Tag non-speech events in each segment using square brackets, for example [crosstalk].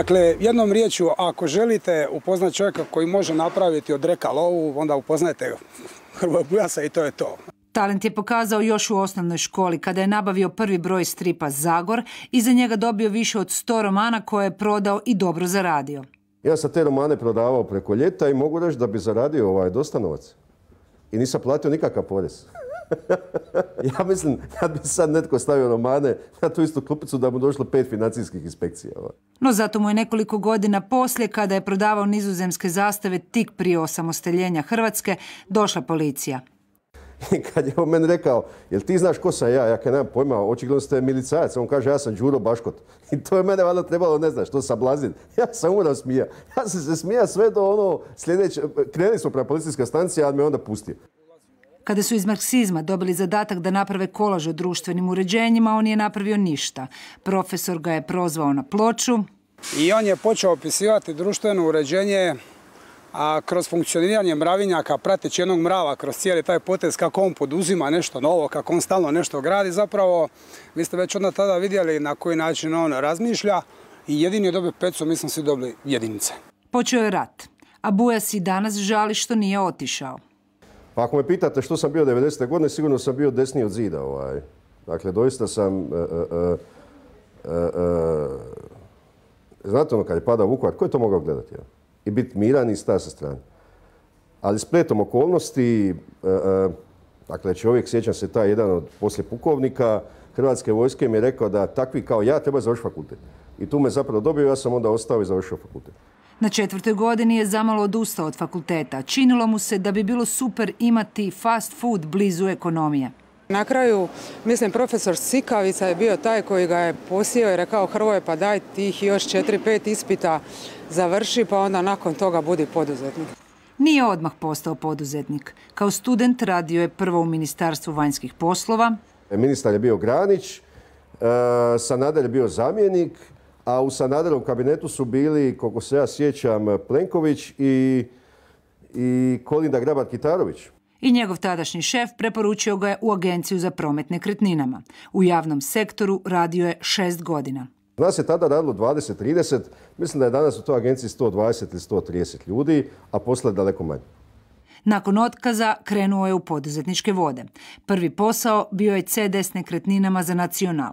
Dakle, jednom riječu, ako želite upoznati čovjeka koji može napraviti od reka lovu, onda upoznajte Hrvoja Bujasa i to je to. Talent je pokazao još u osnovnoj školi kada je nabavio prvi broj stripa Zagor i za njega dobio više od 100 romana koje je prodao i dobro zaradio. Ja sam te romane prodavao preko ljeta i mogu reći da bi zaradio ovaj dosta novaca I nisam platio nikakav porez ja mislim, kad bi sad netko stavio romane na tu istu klupicu da mu došlo pet financijskih inspekcija. No zato mu je nekoliko godina poslije, kada je prodavao nizozemske zastave tik prije osamosteljenja Hrvatske, došla policija. [laughs] I kad je on meni rekao, jel ti znaš ko sam ja, ja kad nemam pojma, očigledno ste milicajac, on kaže ja sam Đuro Baškot. [laughs] I to je mene valjda trebalo, ne znaš, to blazin? [laughs] Ja sam umrao smija. Ja sam se smija sve do ono sljedeće, krenuli smo prema policijska stancija, ali me onda pustio. Kada su iz marksizma dobili zadatak da naprave kolaž o društvenim uređenjima, on je napravio ništa. Profesor ga je prozvao na ploču. I on je počeo opisivati društveno uređenje a kroz funkcioniranje mravinjaka, prateći jednog mrava kroz cijeli taj potez, kako on poduzima nešto novo, kako on stalno nešto gradi, zapravo vi ste već onda tada vidjeli na koji način on razmišlja i jedini je dobio pecu, mislim svi dobili jedinice. Počeo je rat, a Bujas i danas žali što nije otišao. Pa ako me pitate što sam bio 90. godine, sigurno sam bio desniji od zida. Ovaj. Dakle, doista sam... znatno e, e, e, znate ono, kad je padao Vukovar, ko je to mogao gledati? Ja? I biti miran i sta sa strane. Ali spletom okolnosti, dakle, čovjek, sjećam se, taj jedan od poslije pukovnika Hrvatske vojske mi je rekao da takvi kao ja treba završiti fakultet. I tu me zapravo dobio, ja sam onda ostao i završio fakultet. Na četvrtoj godini je zamalo odustao od fakulteta. Činilo mu se da bi bilo super imati fast food blizu ekonomije. Na kraju, mislim, profesor Sikavica je bio taj koji ga je posio i rekao Hrvoje pa daj tih još četiri, pet ispita završi pa onda nakon toga budi poduzetnik. Nije odmah postao poduzetnik. Kao student radio je prvo u Ministarstvu vanjskih poslova. Ministar je bio Granić, e, Sanader je bio zamjenik, a u Sanaderovom kabinetu su bili, koliko se ja sjećam, Plenković i, i Kolinda Grabar-Kitarović. I njegov tadašnji šef preporučio ga je u Agenciju za promet nekretninama. U javnom sektoru radio je šest godina. Nas je tada radilo 20-30, mislim da je danas u toj agenciji 120 ili 130 ljudi, a posle daleko manje. Nakon otkaza krenuo je u poduzetničke vode. Prvi posao bio je CDS nekretninama za nacional.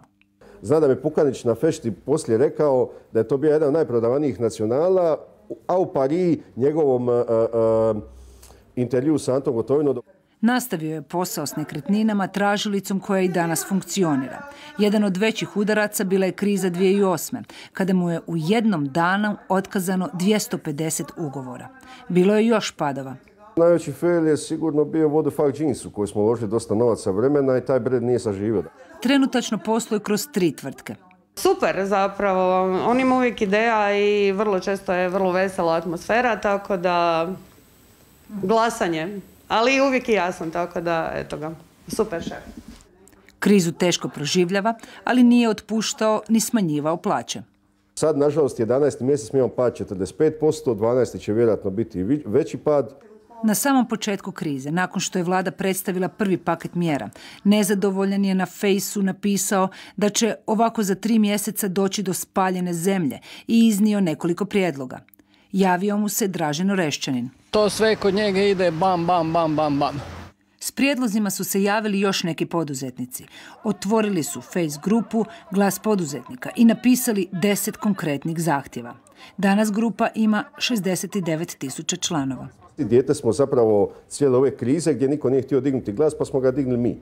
Zna da mi Pukanić na fešti poslije rekao da je to bio jedan od najprodavanijih nacionala, a u Pariji njegovom e, e, e, intervju sa Antom Gotovinom... Nastavio je posao s nekretninama, tražilicom koja i danas funkcionira. Jedan od većih udaraca bila je kriza 2008. kada mu je u jednom danu otkazano 250 ugovora. Bilo je još padova. Najveći fail je sigurno bio Vodafag Jeansu koji smo uložili dosta novaca vremena i taj bred nije saživio trenutačno posluje kroz tri tvrtke. Super zapravo, on ima uvijek ideja i vrlo često je vrlo vesela atmosfera, tako da glasanje, ali uvijek je jasno, tako da eto ga, super šef. Krizu teško proživljava, ali nije otpuštao ni smanjivao plaće. Sad, nažalost, 11. mjesec imamo pad 45%, 12. će vjerojatno biti veći pad. Na samom početku krize, nakon što je vlada predstavila prvi paket mjera, nezadovoljan je na fejsu napisao da će ovako za tri mjeseca doći do spaljene zemlje i iznio nekoliko prijedloga. Javio mu se Dražen Rešćanin. To sve kod njega ide bam, bam, bam, bam, bam. S prijedlozima su se javili još neki poduzetnici. Otvorili su face grupu Glas poduzetnika i napisali deset konkretnih zahtjeva. Danas grupa ima 69 tisuća članova. Dijete smo zapravo cijele ove krize gdje niko nije htio dignuti glas pa smo ga dignuli mi.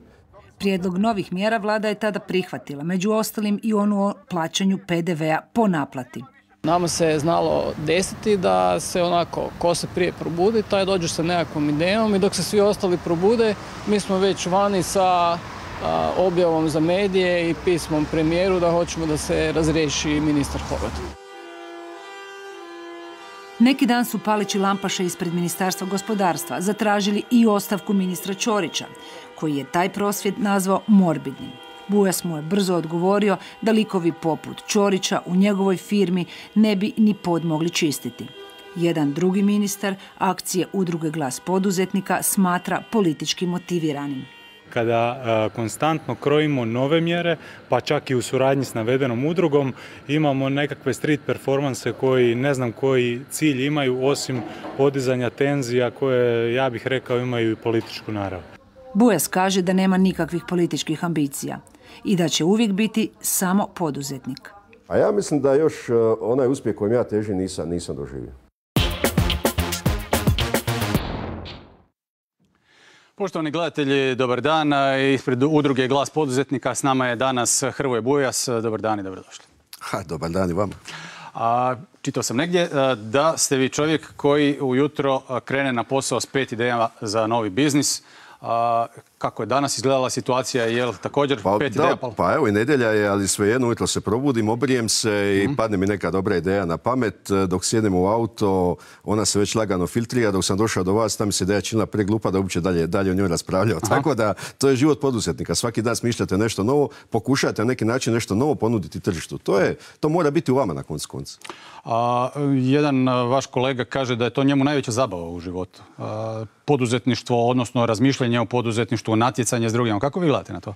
Prijedlog novih mjera vlada je tada prihvatila, među ostalim i onu o plaćanju PDV-a po naplati. Nama se znalo desiti da se onako, ko se prije probudi, taj dođe sa nekakvom idejom i dok se svi ostali probude, mi smo već vani sa objavom za medije i pismom premijeru da hoćemo da se razriješi ministar Horvat. Neki dan su palići lampaše ispred Ministarstva gospodarstva zatražili i ostavku ministra Ćorića, koji je taj prosvjed nazvao morbidnim. Bujas mu je brzo odgovorio da likovi poput Ćorića u njegovoj firmi ne bi ni pod mogli čistiti. Jedan drugi ministar akcije udruge glas poduzetnika smatra politički motiviranim kada e, konstantno krojimo nove mjere, pa čak i u suradnji s navedenom udrugom, imamo nekakve street performanse koji ne znam koji cilj imaju osim podizanja tenzija koje, ja bih rekao, imaju i političku narav. Bujas kaže da nema nikakvih političkih ambicija i da će uvijek biti samo poduzetnik. A ja mislim da još e, onaj uspjeh kojem ja težim nisam doživio. Poštovani gledatelji, dobar dan. Ispred udruge Glas poduzetnika s nama je danas Hrvoje Bujas. Dobar dan i dobrodošli. Ha, dobar dan i vama. A, čitao sam negdje da ste vi čovjek koji ujutro krene na posao s pet idejama za novi biznis. A, kako je danas izgledala situacija, jel također pa, pet da, Pa evo i nedjelja je, ali svejedno ujutro se probudim, obrijem se i mhm. padne mi neka dobra ideja na pamet. E, dok sjednem u auto, ona se već lagano filtrira. Dok sam došao do vas, tam mi se ideja činila preglupa da uopće dalje, dalje o njoj raspravljao. Tako da, to je život poduzetnika. Svaki dan smišljate nešto novo, pokušate na neki način nešto novo ponuditi tržištu. To, je, to mora biti u vama na koncu konca. A, jedan vaš kolega kaže da je to njemu najveća zabava u životu. poduzetništvo, odnosno razmišljanje o poduzetništvu to natjecanje s drugima. Kako vi gledate na to?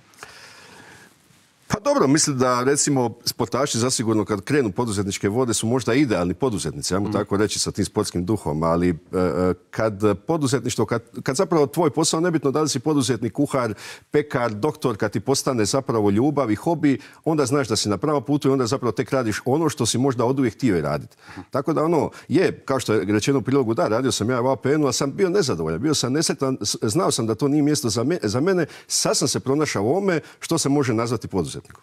Pa dobro, mislim da recimo sportaši zasigurno kad krenu poduzetničke vode su možda idealni poduzetnici, ajmo mm. tako reći sa tim sportskim duhom, ali e, e, kad poduzetništvo, kad, zapravo tvoj posao, nebitno da li si poduzetnik, kuhar, pekar, doktor, kad ti postane zapravo ljubav i hobi, onda znaš da si na pravom putu i onda zapravo tek radiš ono što si možda od uvijek htio raditi. Tako da ono, je, kao što je rečeno u prilogu, da, radio sam ja u APN-u, ali sam bio nezadovoljan, bio sam nesretan, znao sam da to nije mjesto za, mene, sad sam se pronašao u ome što se može nazvati poduzetnik poduzetniku?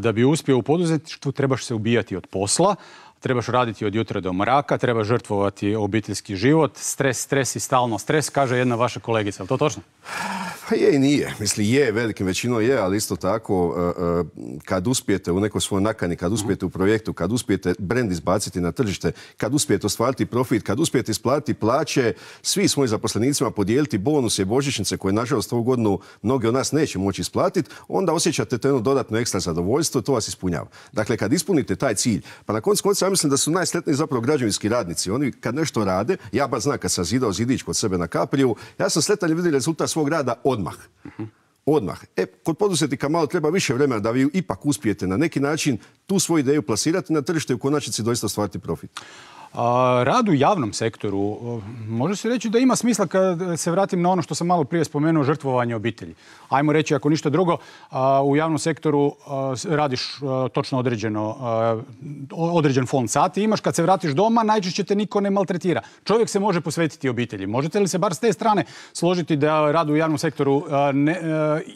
Da bi uspio u poduzetništvu trebaš se ubijati od posla, trebaš raditi od jutra do mraka, treba žrtvovati obiteljski život, stres, stres i stalno stres, kaže jedna vaša kolegica. Je li to točno? Pa je i nije. Misli, je, velikim većinom je, ali isto tako, e, e, kad uspijete u nekoj svojoj nakani, kad uspijete u projektu, kad uspijete brend izbaciti na tržište, kad uspijete ostvariti profit, kad uspijete isplatiti plaće, svi svojim zaposlenicima podijeliti bonuse i božićnice koje, nažalost, ovu godinu mnogi od nas neće moći isplatiti, onda osjećate to jedno dodatno ekstra zadovoljstvo, to vas ispunjava. Dakle, kad ispunite taj cilj, pa na koncu konca mislim da su najsretniji zapravo građevinski radnici. Oni kad nešto rade, ja ba znam kad sam zidao zidić kod sebe na Kaprijevu, ja sam sretan i vidio rezultat svog rada odmah. Odmah. E, kod poduzetnika malo treba više vremena da vi ipak uspijete na neki način tu svoju ideju plasirati na tržište i u konačnici doista stvariti profit rad u javnom sektoru, može se reći da ima smisla kad se vratim na ono što sam malo prije spomenuo, žrtvovanje obitelji. Ajmo reći, ako ništa drugo, u javnom sektoru radiš točno određeno, određen fond sati, imaš kad se vratiš doma, najčešće te niko ne maltretira. Čovjek se može posvetiti obitelji. Možete li se bar s te strane složiti da rad u javnom sektoru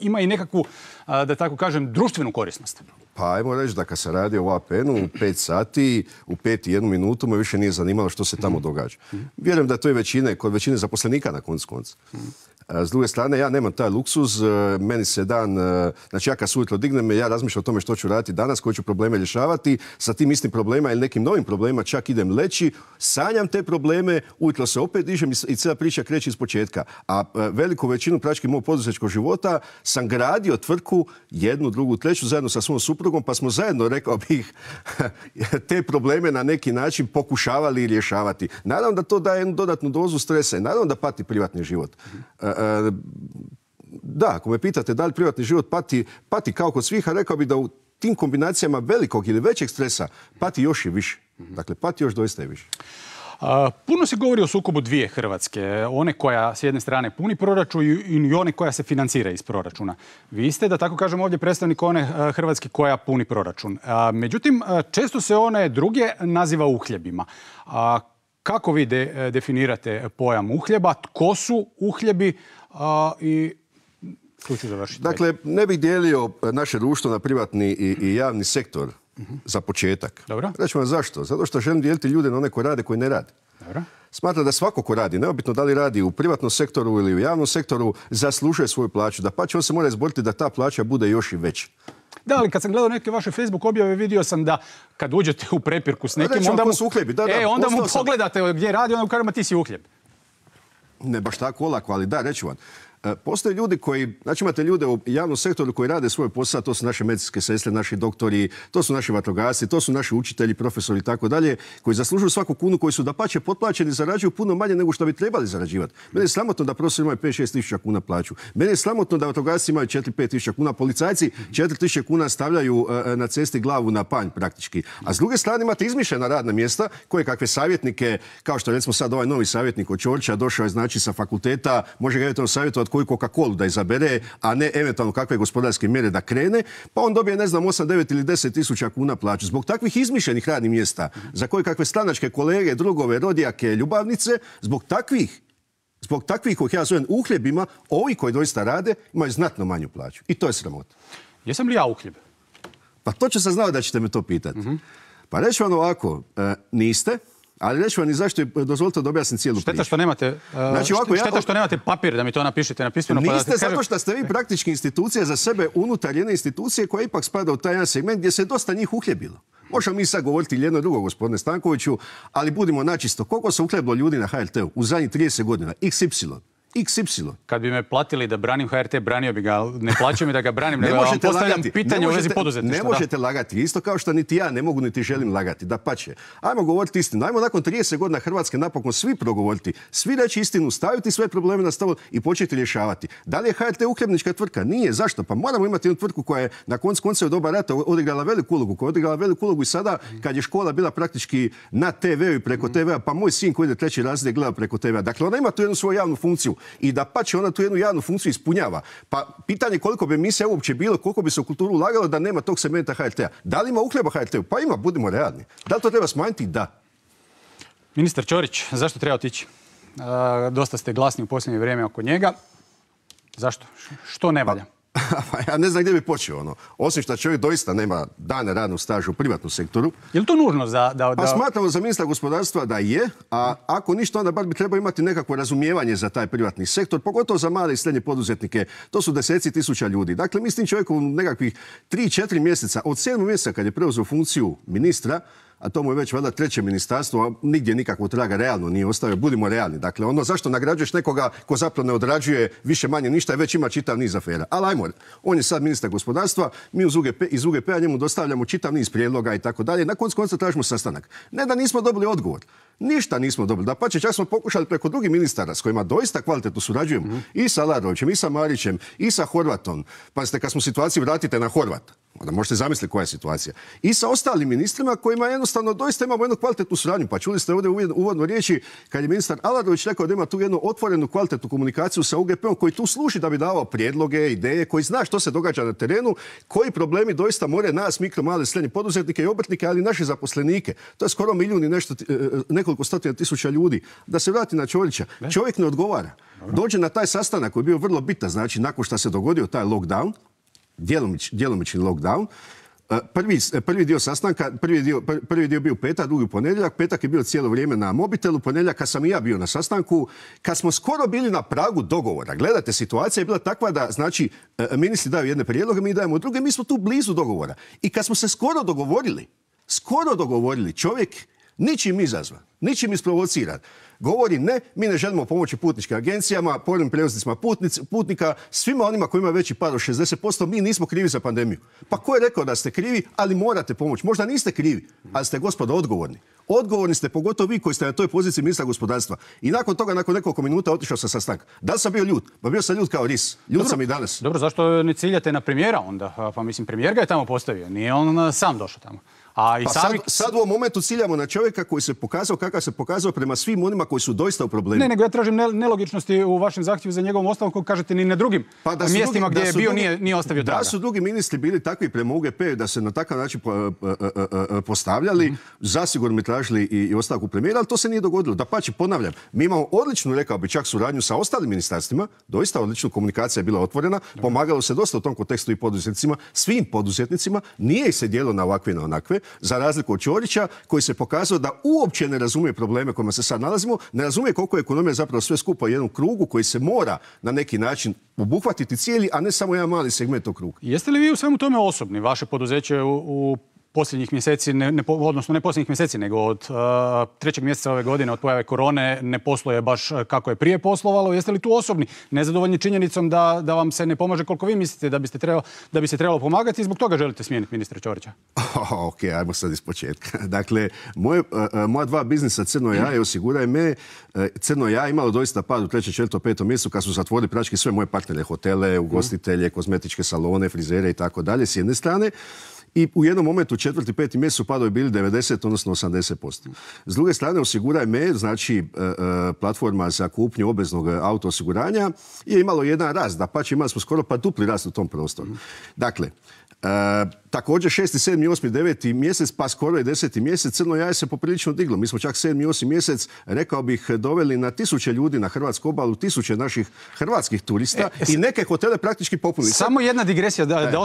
ima i nekakvu da tako kažem, društvenu korisnost? Pa ajmo reći da kad se radi o APN-u u pet sati, u pet i jednu minutu me više nije zanimalo što se tamo mhm. događa. Vjerujem da to je većine, kod većine zaposlenika na koncu konca. Mhm. S druge strane, ja nemam taj luksuz, e, meni se dan, e, znači ja kad se ujutro dignem, ja razmišljam o tome što ću raditi danas, koje ću probleme rješavati, sa tim istim problema ili nekim novim problema čak idem leći, sanjam te probleme, ujutro se opet dižem i cijela priča kreće iz početka. A e, veliku većinu praktički mog poduzetničkog života sam gradio tvrtku jednu, drugu, treću zajedno sa svojom suprugom, pa smo zajedno, rekao bih, [laughs] te probleme na neki način pokušavali rješavati. Naravno da to daje jednu dodatnu dozu stresa i naravno da pati privatni život da, ako me pitate da li privatni život pati, pati kao kod svih, a rekao bi da u tim kombinacijama velikog ili većeg stresa pati još i više. Dakle, pati još doista i više. Puno se govori o sukobu dvije Hrvatske. One koja s jedne strane puni proračun i one koja se financira iz proračuna. Vi ste, da tako kažem, ovdje predstavnik one Hrvatske koja puni proračun. Međutim, često se one druge naziva uhljebima. Kako vi eh, definirate pojam uhljeba? Tko su uhljebi a, i završiti. Dakle, ne bih dijelio naše društvo na privatni i, javni sektor za početak. Dobro. Reći vam zašto? Zato što želim dijeliti ljude na one koji rade, koji ne rade. Dobro. Smatra da svako ko radi, neobitno da li radi u privatnom sektoru ili u javnom sektoru, zaslužuje svoju plaću. Da pa će on se mora izboriti da ta plaća bude još i veća. Da, ali kad sam gledao neke vaše Facebook objave, vidio sam da kad uđete u prepirku s nekim, onda onda mu, uhljebi. Da, e, onda mu pogledate gdje radi, onda mu kažemo ti si uhljeb. Ne baš tako olako, ali da, reći vam. E, postoje ljudi koji, znači imate ljude u javnom sektoru koji rade svoj posao, to su naše medicinske sestre, naši doktori, to su naši vatrogasci, to su naši učitelji, profesori i tako dalje, koji zaslužuju svaku kunu, koji su da pače potplaćeni, zarađuju puno manje nego što bi trebali zarađivati. Meni je sramotno da profesori imaju 5-6 tisuća kuna plaću. Meni je sramotno da vatrogasci imaju 4-5 tisuća kuna, policajci 4 tisuća kuna stavljaju e, e, na cesti glavu na panj praktički. A s druge strane imate izmišljena radna mjesta koje kakve savjetnike, kao što recimo sad ovaj novi savjetnik od Čorča došao je znači sa fakulteta, može ga eventualno koju coca cola da izabere, a ne eventualno kakve gospodarske mjere da krene, pa on dobije, ne znam, 8, 9 ili 10 tisuća kuna plaću. Zbog takvih izmišljenih radnih mjesta, za koje kakve stranačke kolege, drugove, rodijake, ljubavnice, zbog takvih Zbog takvih kojih ja zovem uhljebima, ovi koji doista rade imaju znatno manju plaću. I to je sramota. Jesam li ja uhljeb? Pa to će se znao da ćete me to pitati. Mhm. Pa reći vam ovako, e, niste, ali reći vam i zašto je, dozvolite da objasnim cijelu Što nemate, e, znači, šteta što nemate papir da mi to napišete na pismeno. Niste zato što ste vi praktički institucija za sebe unutar jedne institucije koja ipak spada u taj jedan segment gdje se dosta njih uhljebilo. Možemo mi sad govoriti jedno drugo, gospodine Stankoviću, ali budimo načisto. Koliko se uhljebilo ljudi na HRT-u u zadnjih 30 godina? XY. XY. Kad bi me platili da branim HRT, branio bi ga, ne plaćaju mi da ga branim, ne možete lagati. pitanje ne možete, vezi Ne možete lagati, isto kao što niti ja ne mogu niti želim lagati, da pače. Ajmo govoriti istinu, ajmo nakon 30 godina Hrvatske napokon svi progovoriti, svi reći istinu, staviti sve probleme na stavu i početi rješavati. Da li je HRT uhljebnička tvrtka? Nije, zašto? Pa moramo imati jednu tvrtku koja je na koncu konca doba rata odigrala veliku ulogu, koja je odigrala veliku ulogu i sada kad je škola bila praktički na TV-u i preko mhm. TV-a, pa moj sin koji ide treći razred gleda preko TV-a. Dakle, ona ima tu jednu svoju javnu funkciju i da pa će ona tu jednu javnu funkciju ispunjava. Pa pitanje koliko bi emisija uopće bilo, koliko bi se u kulturu ulagalo da nema tog segmenta HRT-a. Da li ima uhljeba HRT-u? Pa ima, budimo realni. Da li to treba smanjiti? Da. Ministar Ćorić, zašto treba otići? dosta ste glasni u posljednje vrijeme oko njega. Zašto? Što ne valja? [laughs] Pa ja ne znam gdje bi počeo. Ono. Osim što čovjek doista nema dane radnog staža u privatnom sektoru. Je li to nužno za... Da, pa da... Pa smatramo za ministra gospodarstva da je, a ako ništa, onda bar bi trebao imati nekakvo razumijevanje za taj privatni sektor, pogotovo za male i srednje poduzetnike. To su deseci tisuća ljudi. Dakle, mi s tim čovjekom nekakvih 3-4 mjeseca, od 7 mjeseca kad je preuzeo funkciju ministra, a to mu je već valjda treće ministarstvo, a nigdje nikakvog traga realno nije ostavio. Budimo realni. Dakle, ono zašto nagrađuješ nekoga ko zapravo ne odrađuje više manje ništa, već ima čitav niz afera. Ali ajmo, on je sad ministar gospodarstva, mi iz UGP, njemu dostavljamo čitav niz prijedloga i tako dalje. Na koncu konca tražimo sastanak. Ne da nismo dobili odgovor. Ništa nismo dobili. Da pače, čak smo pokušali preko drugih ministara s kojima doista kvalitetno surađujemo i sa Larovićem, i sa Marićem, i sa Horvatom. Pazite, kad smo situaciju vratite na Horvat Onda pa možete zamisliti koja je situacija. I sa ostalim ministrima kojima jednostavno doista imamo jednu kvalitetnu suradnju. Pa čuli ste ovdje uvodno riječi kad je ministar Aladović rekao da ima tu jednu otvorenu kvalitetnu komunikaciju sa UGP-om koji tu služi da bi davao prijedloge, ideje, koji zna što se događa na terenu, koji problemi doista more nas, mikro, male, srednje poduzetnike i obrtnike, ali i naše zaposlenike. To je skoro milijun i e, e, nekoliko stotina tisuća ljudi. Da se vrati na Čorića. Čovjek ne odgovara. Dođe na taj sastanak koji je bio vrlo bitan, znači nakon što se dogodio taj lockdown, djelomični lockdown. E, e, prvi, dio sastanka, prvi dio, bio petak, drugi ponedjeljak. Petak je bio cijelo vrijeme na mobitelu, ponedjeljak kad sam i ja bio na sastanku. Kad smo skoro bili na pragu dogovora, gledate, situacija je bila takva da, znači, e, ministri daju jedne prijedloge, mi dajemo druge, mi smo tu blizu dogovora. I kad smo se skoro dogovorili, skoro dogovorili, čovjek ničim izazvan, ničim isprovociran, govori ne, mi ne želimo pomoći putničkim agencijama, prevoznicima prijevoznicima putnika, svima onima koji imaju veći par od 60%, mi nismo krivi za pandemiju. Pa ko je rekao da ste krivi, ali morate pomoći. Možda niste krivi, ali ste gospodo odgovorni. Odgovorni ste pogotovo vi koji ste na toj poziciji ministra gospodarstva. I nakon toga, nakon nekoliko minuta, otišao sam sastanak. Da li sam bio ljut? Pa bio sam ljud kao ris. Ljut sam i danas. Dobro, zašto ne ciljate na premijera onda? Pa mislim, premijer ga je tamo postavio. Nije on sam došao tamo. A i pa sad, sad u ovom momentu ciljamo na čovjeka koji se pokazao kakav se pokazao prema svim onima koji su doista u problemu. Ne, nego ja tražim nelogičnosti u vašem zahtjevu za njegovom ostavku, kažete ni na drugim pa da mjestima gdje je bio drugi, nije, nije ostavio draga. Da su drugi ministri bili takvi prema UGP da se na takav način e, e, e, postavljali, mhm. zasigurno mi tražili i ostavku premijera, ali to se nije dogodilo. Da pači, ponavljam, mi imamo odličnu, rekao bi čak suradnju sa ostalim ministarstvima, doista odlična komunikacija je bila otvorena, pomagalo se dosta u tom kontekstu i poduzetnicima, svim poduzetnicima, nije se dijelo na ovakve na onakve za razliku od Ćorića, koji se pokazao da uopće ne razumije probleme kojima se sad nalazimo, ne razumije koliko je ekonomija zapravo sve skupa u jednom krugu koji se mora na neki način obuhvatiti cijeli, a ne samo jedan mali segment tog kruga. Jeste li vi u svemu tome osobni? Vaše poduzeće u posljednjih mjeseci, odnosno ne posljednjih mjeseci, nego od e, trećeg mjeseca ove godine, od pojave korone, ne posluje baš e, kako je prije poslovalo. Jeste li tu osobni nezadovoljni činjenicom da, da vam se ne pomaže koliko vi mislite da, biste da bi se trebalo pomagati i zbog toga želite smijeniti ministra Ćorića? [laughs] ok, ajmo sad iz početka. [laughs] Dakle, e, moja dva biznisa, Crno ja i Osiguraj me, Crno ja imalo doista pad u trećem, četvrtom, petom mjestu kad su zatvorili praktički sve moje partnere, hotele, ugostitelje, kozmetičke salone, frizere i tako dalje, s jedne strane i u jednom momentu četvrti, peti mjesec su padovi bili 90, odnosno 80%. S druge strane, osiguraj me, znači e, e, platforma za kupnju obveznog autoosiguranja, je imalo jedan rast, da pač imali smo skoro pa dupli rast u tom prostoru. Dakle, e, također 6. 7. 8. 9. mjesec, pa skoro je 10. mjesec, crno jaje se poprilično diglo. Mi smo čak 7. 8. mjesec, rekao bih, doveli na tisuće ljudi na Hrvatsku obalu, tisuće naših hrvatskih turista i neke hotele praktički popunili. Samo jedna digresija, da,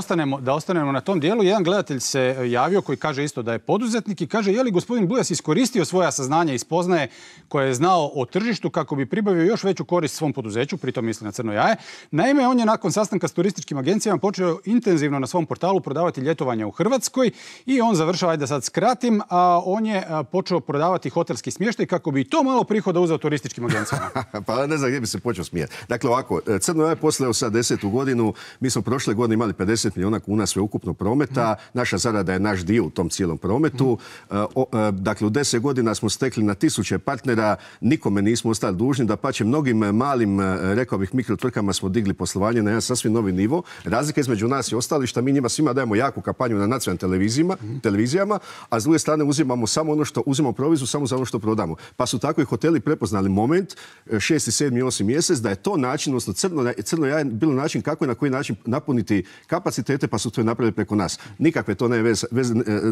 ostanemo, na tom dijelu. Jedan gledatelj se e, javio koji kaže isto da je poduzetnik i kaže je li gospodin Bujas iskoristio svoja saznanja i spoznaje koje je znao o tržištu kako bi pribavio još veću korist svom poduzeću, pritom misli na crno jaje. Naime, on je nakon sastanka s turističkim agencijama počeo intenzivno na svom portalu prodavati ljetovanja u Hrvatskoj i on završava, ajde da sad skratim, a on je e, počeo prodavati hotelski smještaj kako bi to malo prihoda uzeo turističkim agencijama. [laughs] pa ne znam gdje bi se počeo smijati. Dakle, ovako, e, crno jaje posle 80. godinu, mi smo prošle godine imali 50 milijuna kuna ukupno prometa, naša zarada je naš dio u tom cijelom prometu. Mhm. Eh, eh, dakle, u deset godina smo stekli na tisuće partnera, nikome nismo ostali dužni, da će mnogim eh, malim, rekao bih, mikrotvrkama smo digli poslovanje na jedan sasvim novi nivo. Razlika između nas i ostališta, što mi njima svima dajemo jaku kampanju na nacionalnim mhm. televizijama, a s druge strane uzimamo samo ono što uzimamo provizu, samo za ono što prodamo. Pa su tako i hoteli prepoznali moment, 6, i 8 mjesec, da je to način, odnosno crno, bilo način kako i na koji način napuniti kapacitete, pa su to napravili preko nas. Nik nikakve to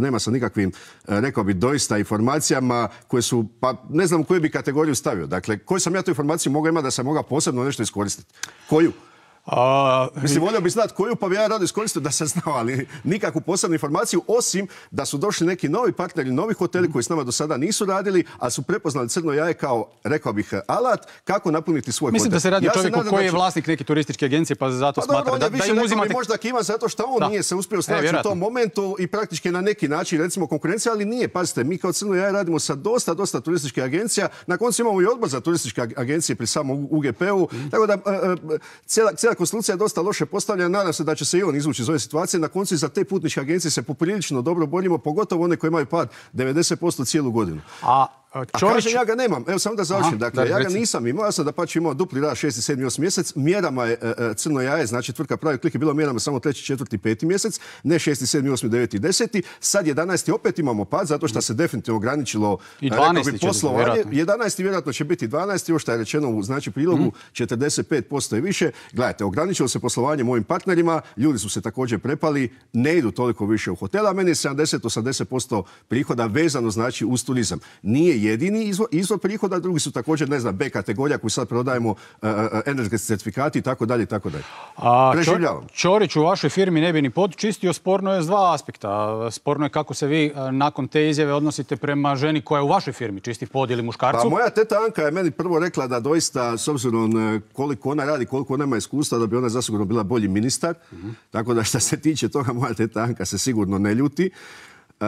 nema e, sa nikakvim, e, rekao bi, doista informacijama koje su, pa ne znam koju bi kategoriju stavio. Dakle, koju sam ja tu informaciju mogao imati da sam mogao posebno nešto iskoristiti? Koju? Mislim, volio bi znati koju, pa bi ja rado iskoristio da se znao, ali nikakvu posebnu informaciju, osim da su došli neki novi partneri, novi hoteli koji s nama do sada nisu radili, ali su prepoznali crno jaje kao, rekao bih, alat kako napuniti svoj Mislim hotel. Mislim da se radi o čovjeku koji je vlasnik neke turističke agencije, pa zato pa smatra da, da, uzimate... Možda kima zato što on nije se uspio snaći u e, tom momentu i praktički na neki način, recimo, konkurencija, ali nije. Pazite, mi kao crno jaje radimo sa dosta, dosta turističkih agencija. Na koncu imamo i odbor za turističke agencije pri samom UGP-u. Mhm. Tako da, e, e, cijela konstrukcija je dosta loše postavljena, nadam se da će se i on izvući iz ove situacije. Na koncu i za te putničke agencije se poprilično dobro borimo, pogotovo one koje imaju pad 90% cijelu godinu. A Čorić... A kažem, ja ga nemam. Evo, samo da završim. Dakle, ja ga nisam imao. Ja sam da pač imao dupli rad 6, 7, 8 mjesec. Mjerama je e, e, crno jaje, znači tvrtka pravi klik je bilo mjerama samo 3, 4, 5 mjesec. Ne 6, 7, 8, 9, 10. Sad 11. opet imamo pad, zato što se definitivno ograničilo I 12. E, Bi, poslovanje. 11. vjerojatno će biti 12. Još što je rečeno u znači, prilogu mm. 45% i više. Gledajte, ograničilo se poslovanje mojim partnerima. Ljudi su se također prepali. Ne idu toliko više u hotela. Meni je 70-80% prihoda vezano znači uz turizam. Nije jedini izvor, prihoda, drugi su također, ne znam, B kategorija koju sad prodajemo, e, e, e, energetski certifikati i tako dalje tako dalje. Preživljavam. Čorić u vašoj firmi ne bi ni podčistio, sporno je s dva aspekta. Sporno je kako se vi nakon te izjave odnosite prema ženi koja je u vašoj firmi, čisti pod ili muškarcu. Pa moja teta Anka je meni prvo rekla da doista, s obzirom koliko ona radi, koliko ona ima iskustva, da bi ona zasigurno bila bolji ministar. Mhm. Tako da što se tiče toga, moja teta Anka se sigurno ne ljuti. E,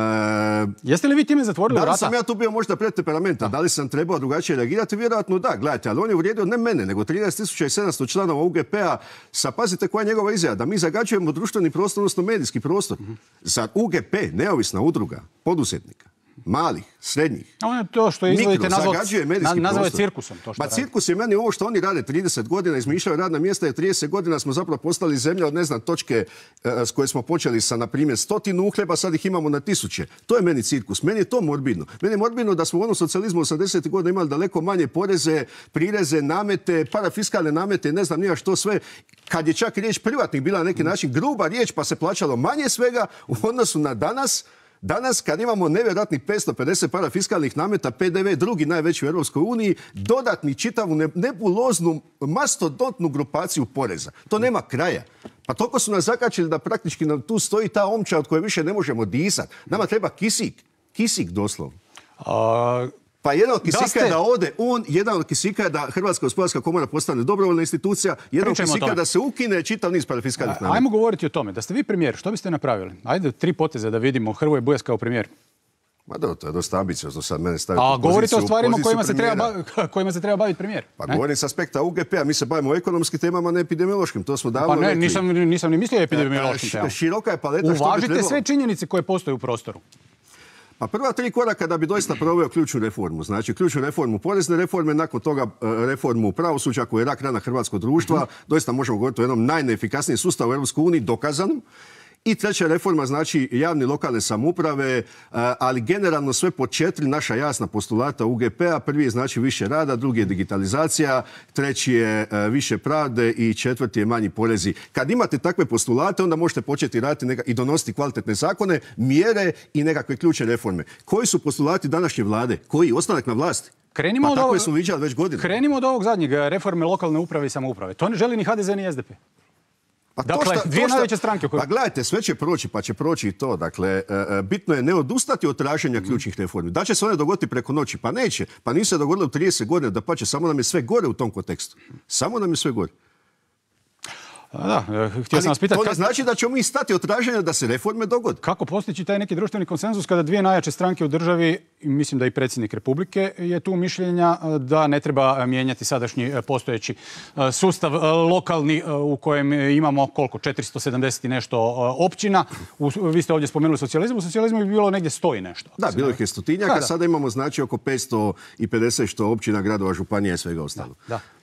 Jeste li vi time zatvorili da li sam ja tu bio možda temperamenta. da li sam trebao drugačije reagirati? Vjerojatno da, gledajte, ali on je uvrijedio ne mene, nego 13.700 članova UGP-a. Sa, pazite koja je njegova izjava, da mi zagađujemo društveni prostor, odnosno medijski prostor. Za UGP, neovisna udruga, poduzetnika, malih, srednjih. A on je to što izvodite nazvao, cirkusom. Pa cirkus je meni ovo što oni rade 30 godina, izmišljaju radna mjesta, jer 30 godina smo zapravo postali zemlja od ne znam točke e, s koje smo počeli sa, na primjer, stotinu uhljeba, sad ih imamo na tisuće. To je meni cirkus. Meni je to morbidno. Meni je morbidno da smo u onom socijalizmu 80. godina imali daleko manje poreze, prireze, namete, parafiskalne namete, ne znam nija što sve. Kad je čak riječ privatnih bila na neki mm. način gruba riječ pa se plaćalo manje svega u odnosu na danas, Danas kad imamo nevjerojatnih 550 parafiskalnih nameta, PDV drugi najveći u Europskoj uniji, dodatni čitavu nebuloznu mastodontnu grupaciju poreza. To nema kraja. Pa toliko su nas zakačili da praktički nam tu stoji ta omča od koje više ne možemo disati. Nama treba kisik. Kisik doslovno. Pa jedan od kisika da, je da ode on, jedan od kisika je da Hrvatska gospodarska komora postane dobrovoljna institucija, jedan od kisika da se ukine čitav niz parafiskalnih Ajmo govoriti o tome. Da ste vi premijer, što biste napravili? Ajde tri poteze da vidimo Hrvoje Bujas kao premijer. Ma da, to je dosta ambiciozno sad mene A govorite o stvarima [laughs] kojima se, treba baviti premijer. Pa govorim s aspekta UGP-a, mi se bavimo ekonomskim temama, ne epidemiološkim, to smo davno Pa ne, Nisam, ni mislio e, e, epidemiološkim temama. Široka je paleta sve činjenice koje postoje u prostoru. Pa prva tri koraka da bi doista proveo ključnu reformu. Znači, ključnu reformu porezne reforme, nakon toga e, reformu pravosuđa koja je rak rana hrvatskog društva. Mhm. Doista možemo govoriti o jednom najneefikasnijem sustavu u EU, dokazanom. I treća reforma znači javne lokalne samuprave, e, ali generalno sve po četiri naša jasna postulata UGP-a. Prvi je znači više rada, drugi je digitalizacija, treći je e, više pravde i četvrti je manji porezi. Kad imate takve postulate, onda možete početi raditi neka, i donositi kvalitetne zakone, mjere i nekakve ključne reforme. Koji su postulati današnje vlade? Koji? Ostanak na vlasti? Krenimo, pa od, ovog, smo već krenimo od ovog zadnjeg, e, reforme lokalne uprave i samouprave. To ne želi ni HDZ ni SDP. Pa dakle, dvije najveće stranke. Pa gledajte, sve će proći, pa će proći i to. Dakle, e, e, bitno je ne odustati od traženja mhm. ključnih reformi. Da će se one dogoditi preko noći? Pa neće. Pa nisu se dogodile u 30 godina, da pa će, samo nam je sve gore u tom kontekstu. Samo nam je sve gore. Da, e, htio sam vas pitati... To ne znači da ćemo mi stati od traženja da se reforme dogode. Kako postići taj neki društveni konsenzus kada dvije najjače stranke u državi, mislim da i predsjednik Republike je tu mišljenja e, da ne treba e, mijenjati sadašnji postojeći sustav lokalni u kojem imamo koliko, 470 i nešto općina. vi ste ovdje spomenuli socijalizmu. u socijalizmu bi bilo negdje i nešto. Da, bilo ih je stotinjak, a sada imamo znači oko 550 što općina, gradova, županija i svega ostalo.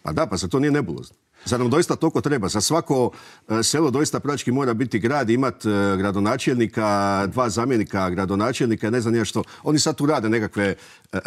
Pa da, pa se to nije nebulozno. Zar nam doista toliko treba? Za svako e, selo doista praktički mora biti grad, imat e, gradonačelnika, dva zamjenika gradonačelnika, ne znam ja što. Oni sad tu rade nekakve e,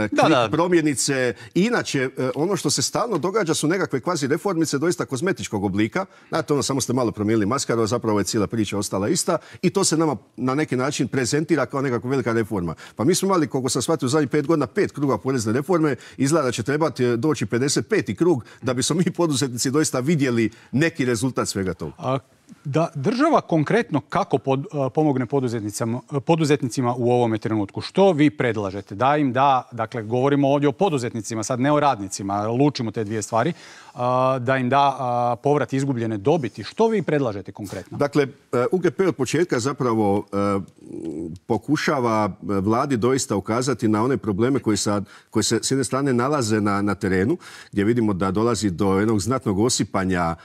promjenice. inače, ono što se stalno događa su nekakve kvazi reformice doista kozmetičkog oblika. Znate, ono samo ste malo promijenili maskaru, zapravo je cijela priča ostala ista. I to se nama na neki način prezentira kao nekakva velika reforma. Pa mi smo imali, koliko sam shvatio, u zadnjih pet godina pet kruga porezne reforme. Izgleda da će trebati doći 55. krug da bi smo mi poduzetnici doista vidjeli neki rezultat svega toga? A da država konkretno kako eh, pomogne eh, poduzetnicima, u ovome trenutku? Što vi predlažete? Da im da, dakle govorimo ovdje o poduzetnicima, sad ne o radnicima, lučimo te dvije stvari, eh, da im da povrat izgubljene dobiti. Što vi predlažete konkretno? Dakle, UGP od početka zapravo pokušava vladi doista ukazati na one probleme koji, sad, se s jedne strane nalaze na, na terenu, gdje vidimo da dolazi do jednog znatnog osipanja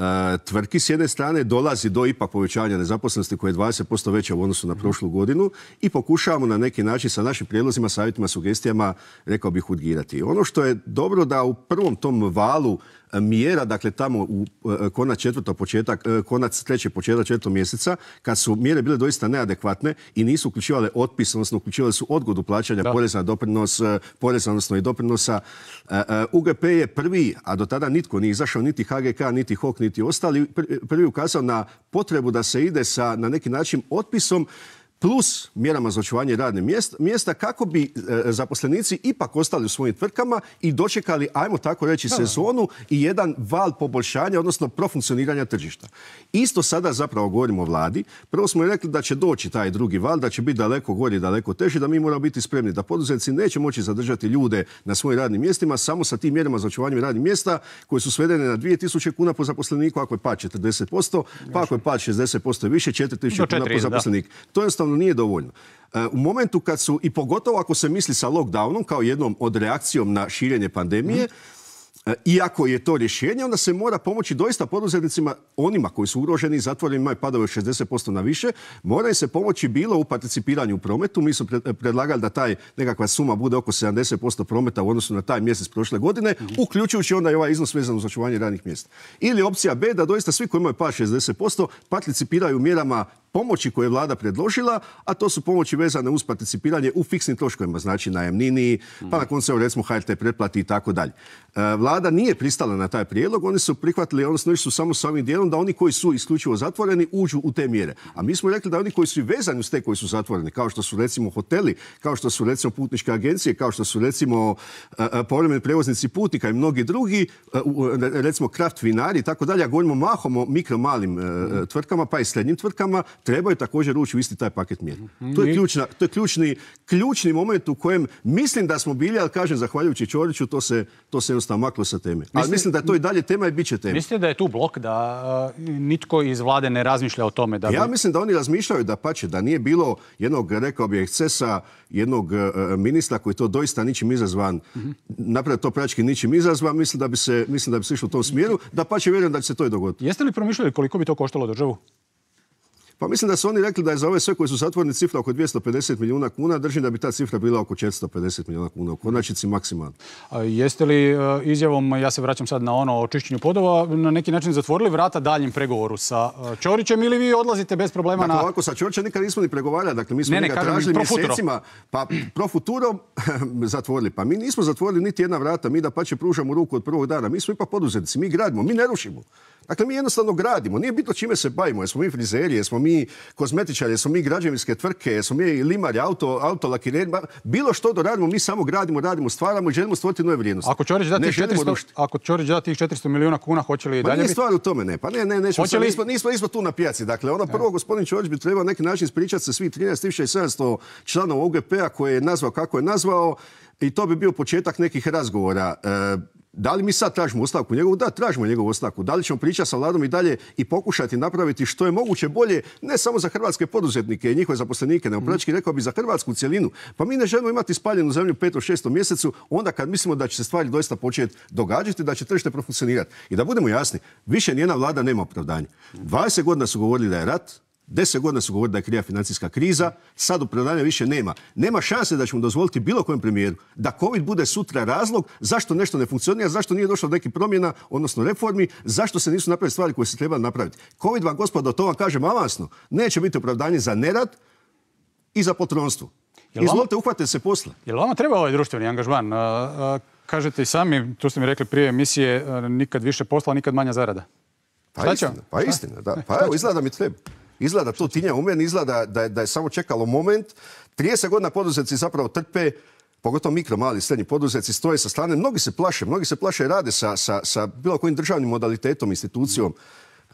E, tvrtki s jedne strane dolazi do ipak povećanja nezaposlenosti koje je 20% veća u odnosu na mhm. prošlu godinu i pokušavamo na neki način sa našim prijedlozima, savjetima, sugestijama, rekao bih, udgirati. Ono što je dobro da u prvom tom valu mjera, dakle tamo u e, konac četvrta početak, e, konac treće početak četvrtog mjeseca, kad su mjere bile doista neadekvatne i nisu uključivale otpis, odnosno uključivale su odgodu plaćanja porezna poreza doprinos, e, poreza, odnosno i doprinosa. UGP je prvi, a do tada nitko nije izašao, niti HGK, niti HOK, niti ostali, prvi ukazao na potrebu da se ide sa, na neki način, otpisom plus mjerama za očuvanje radnih mjesta kako bi e, zaposlenici ipak ostali u svojim tvrtkama i dočekali, ajmo tako reći, sezonu i jedan val poboljšanja, odnosno profunkcioniranja tržišta. Isto sada zapravo govorimo o vladi. Prvo smo rekli da će doći taj drugi val, da će biti daleko gori, daleko teži, da mi moramo biti spremni, da poduzetnici neće moći zadržati ljude na svojim radnim mjestima samo sa tim mjerama za očuvanje radnih mjesta koje su svedene na 2000 kuna po zaposleniku, ako je pad 40%, pa ako je pad 60% više, 4000 kuna po zaposleniku. To jednostavno nije dovoljno. E, u momentu kad su, i pogotovo ako se misli sa lockdownom kao jednom od reakcijom na širenje pandemije, e, iako je to rješenje, onda se mora pomoći doista poduzetnicima, onima koji su ugroženi i zatvoreni, imaju padove 60% na više, mora se pomoći bilo u participiranju u prometu. Mi smo predlagali da taj nekakva suma bude oko 70% prometa u odnosu na taj mjesec prošle godine, mhm. uključujući onda i ovaj iznos vezan uz očuvanje radnih mjesta. Ili opcija B, da doista svi koji imaju pad 60% participiraju u mjerama pomoći koje je vlada predložila, a to su pomoći vezane uz participiranje u fiksnim troškovima, znači najemnini, pa na koncu recimo HRT pretplati i tako dalje. E, vlada nije pristala na taj prijedlog, oni su prihvatili, odnosno su samo s ovim dijelom da oni koji su isključivo zatvoreni uđu u te mjere. A mi smo rekli da oni koji su vezani uz te koji su zatvoreni, kao što su recimo hoteli, kao što su recimo putničke agencije, kao što su recimo e, e, povremeni prevoznici putnika i mnogi drugi, recimo kraft vinari i tako dalje, a govorimo mahom o mikro malim tvrtkama pa i srednjim tvrtkama, trebaju također ući u isti taj paket mjera. Mhm. To je, ključna, to je ključni, moment u kojem mislim da smo bili, ali kažem, zahvaljujući Čoriću, to se, to se jednostavno maklo sa teme. Ali mislim, da je to i dalje tema i bit će tema. Mislite da je tu blok da e, nitko iz vlade ne razmišlja o tome? da Ja mislim da oni razmišljaju da pače, da nije bilo jednog, rekao bih, ekscesa jednog e, e, ministra koji to doista ničim izazvan, mm napravio to praktički ničim izazvan, mislim da bi se, mislim da bi išlo u tom smjeru, da pače vjerujem da će se to i dogoditi. Jeste li promišljali koliko bi to koštalo državu? Pa mislim da su oni rekli da je za ove sve koji su zatvorni cifra oko 250 milijuna kuna. Držim da bi ta cifra bila oko 450 milijuna kuna. U konačnici maksimalno. jeste li e, izjavom, ja se vraćam sad na ono o čišćenju podova, na neki način zatvorili vrata daljem pregovoru sa e, Ćorićem ili vi odlazite bez problema dakle, na... ovako, sa Ćorićem nikad nismo ni pregovarali. Dakle, mi smo ne, tražili mjesecima. Pa pro futuro [laughs] zatvorili. Pa mi nismo zatvorili niti jedna vrata. Mi da će pružamo ruku od prvog dana. Mi smo ipak poduzetnici. Mi gradimo. Mi ne rušimo. Dakle, mi jednostavno gradimo. Nije bitno čime se bavimo. Jesmo mi frizeri, jesmo mi kozmetičari, jesmo mi građevinske tvrtke, jesmo mi limari, auto, auto Bilo što da radimo, mi samo gradimo, radimo, stvaramo i želimo stvoriti nove vrijednosti. Ako Čorić da tih 400, da tih 400 milijuna kuna, hoće li i dalje? Pa nije stvar u tome, ne. Pa ne, ne, nećemo. nismo, tu na pijaci. Dakle, ono prvo, gospodin Čorić bi trebao neki način ispričati se svih 13.700 članova UGP-a koje je nazvao kako je nazvao i to bi bio početak nekih razgovora. E, da li mi sad tražimo ostavku njegovu? Da, tražimo njegovu ostavku. Da li ćemo pričati sa vladom i dalje i pokušati napraviti što je moguće bolje, ne samo za hrvatske poduzetnike i njihove zaposlenike, nego mhm. praktički rekao bi za Hrvatsku cijelinu. Pa mi ne želimo imati spaljenu zemlju u šestom mjesecu, onda kad mislimo da će se stvari doista početi događati, da će tržište profunkcionirati. I da budemo jasni, više nijedna vlada nema opravdanja. Mhm. 20 godina su govorili da je rat, Deset godina su govorili da je kriva financijska kriza, sad opravdanja više nema. Nema šanse da ćemo dozvoliti bilo kojem premijeru da COVID bude sutra razlog zašto nešto ne funkcionira, zašto nije došlo do nekih promjena, odnosno reformi, zašto se nisu napravili stvari koje se treba napraviti. COVID vam, gospodo, to vam kažem avansno, neće biti opravdanje za nerad i za potronstvo. Izvolite, uhvate se posla. Jel vama treba ovaj društveni angažman? Kažete i sami, tu ste mi rekli prije emisije, e, nikad više posla, nikad manja zarada. Pa istina, pa Pa evo, izgleda mi treba. Izgleda to tinja u meni, izgleda da, da je samo čekalo moment. 30 godina poduzetnici zapravo trpe pogotovo mikro, mali srednji poduzetnici stoje sa strane. Mnogi se plaše, mnogi se plaše i rade sa, sa, sa bilo kojim državnim modalitetom, institucijom.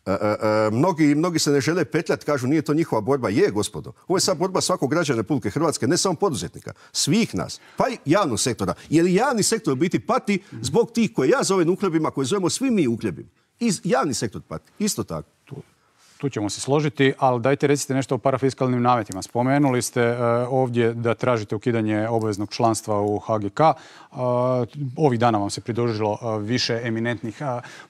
E, e, e, mnogi, mnogi se ne žele petljati, kažu nije to njihova borba. Je, gospodo. Ovo je sad borba svakog građana Republike Hrvatske, ne samo poduzetnika, svih nas, pa i javnog sektora. Jer javni sektor u biti pati zbog tih koje ja zovem uhljebima, koje zovemo svi mi uhljebima. javni sektor pati, isto tako. Tu ćemo se složiti, ali dajte recite nešto o parafiskalnim nametima. Spomenuli ste e, ovdje da tražite ukidanje obveznog članstva u HGK. E, ovih dana vam se pridružilo e, više eminentnih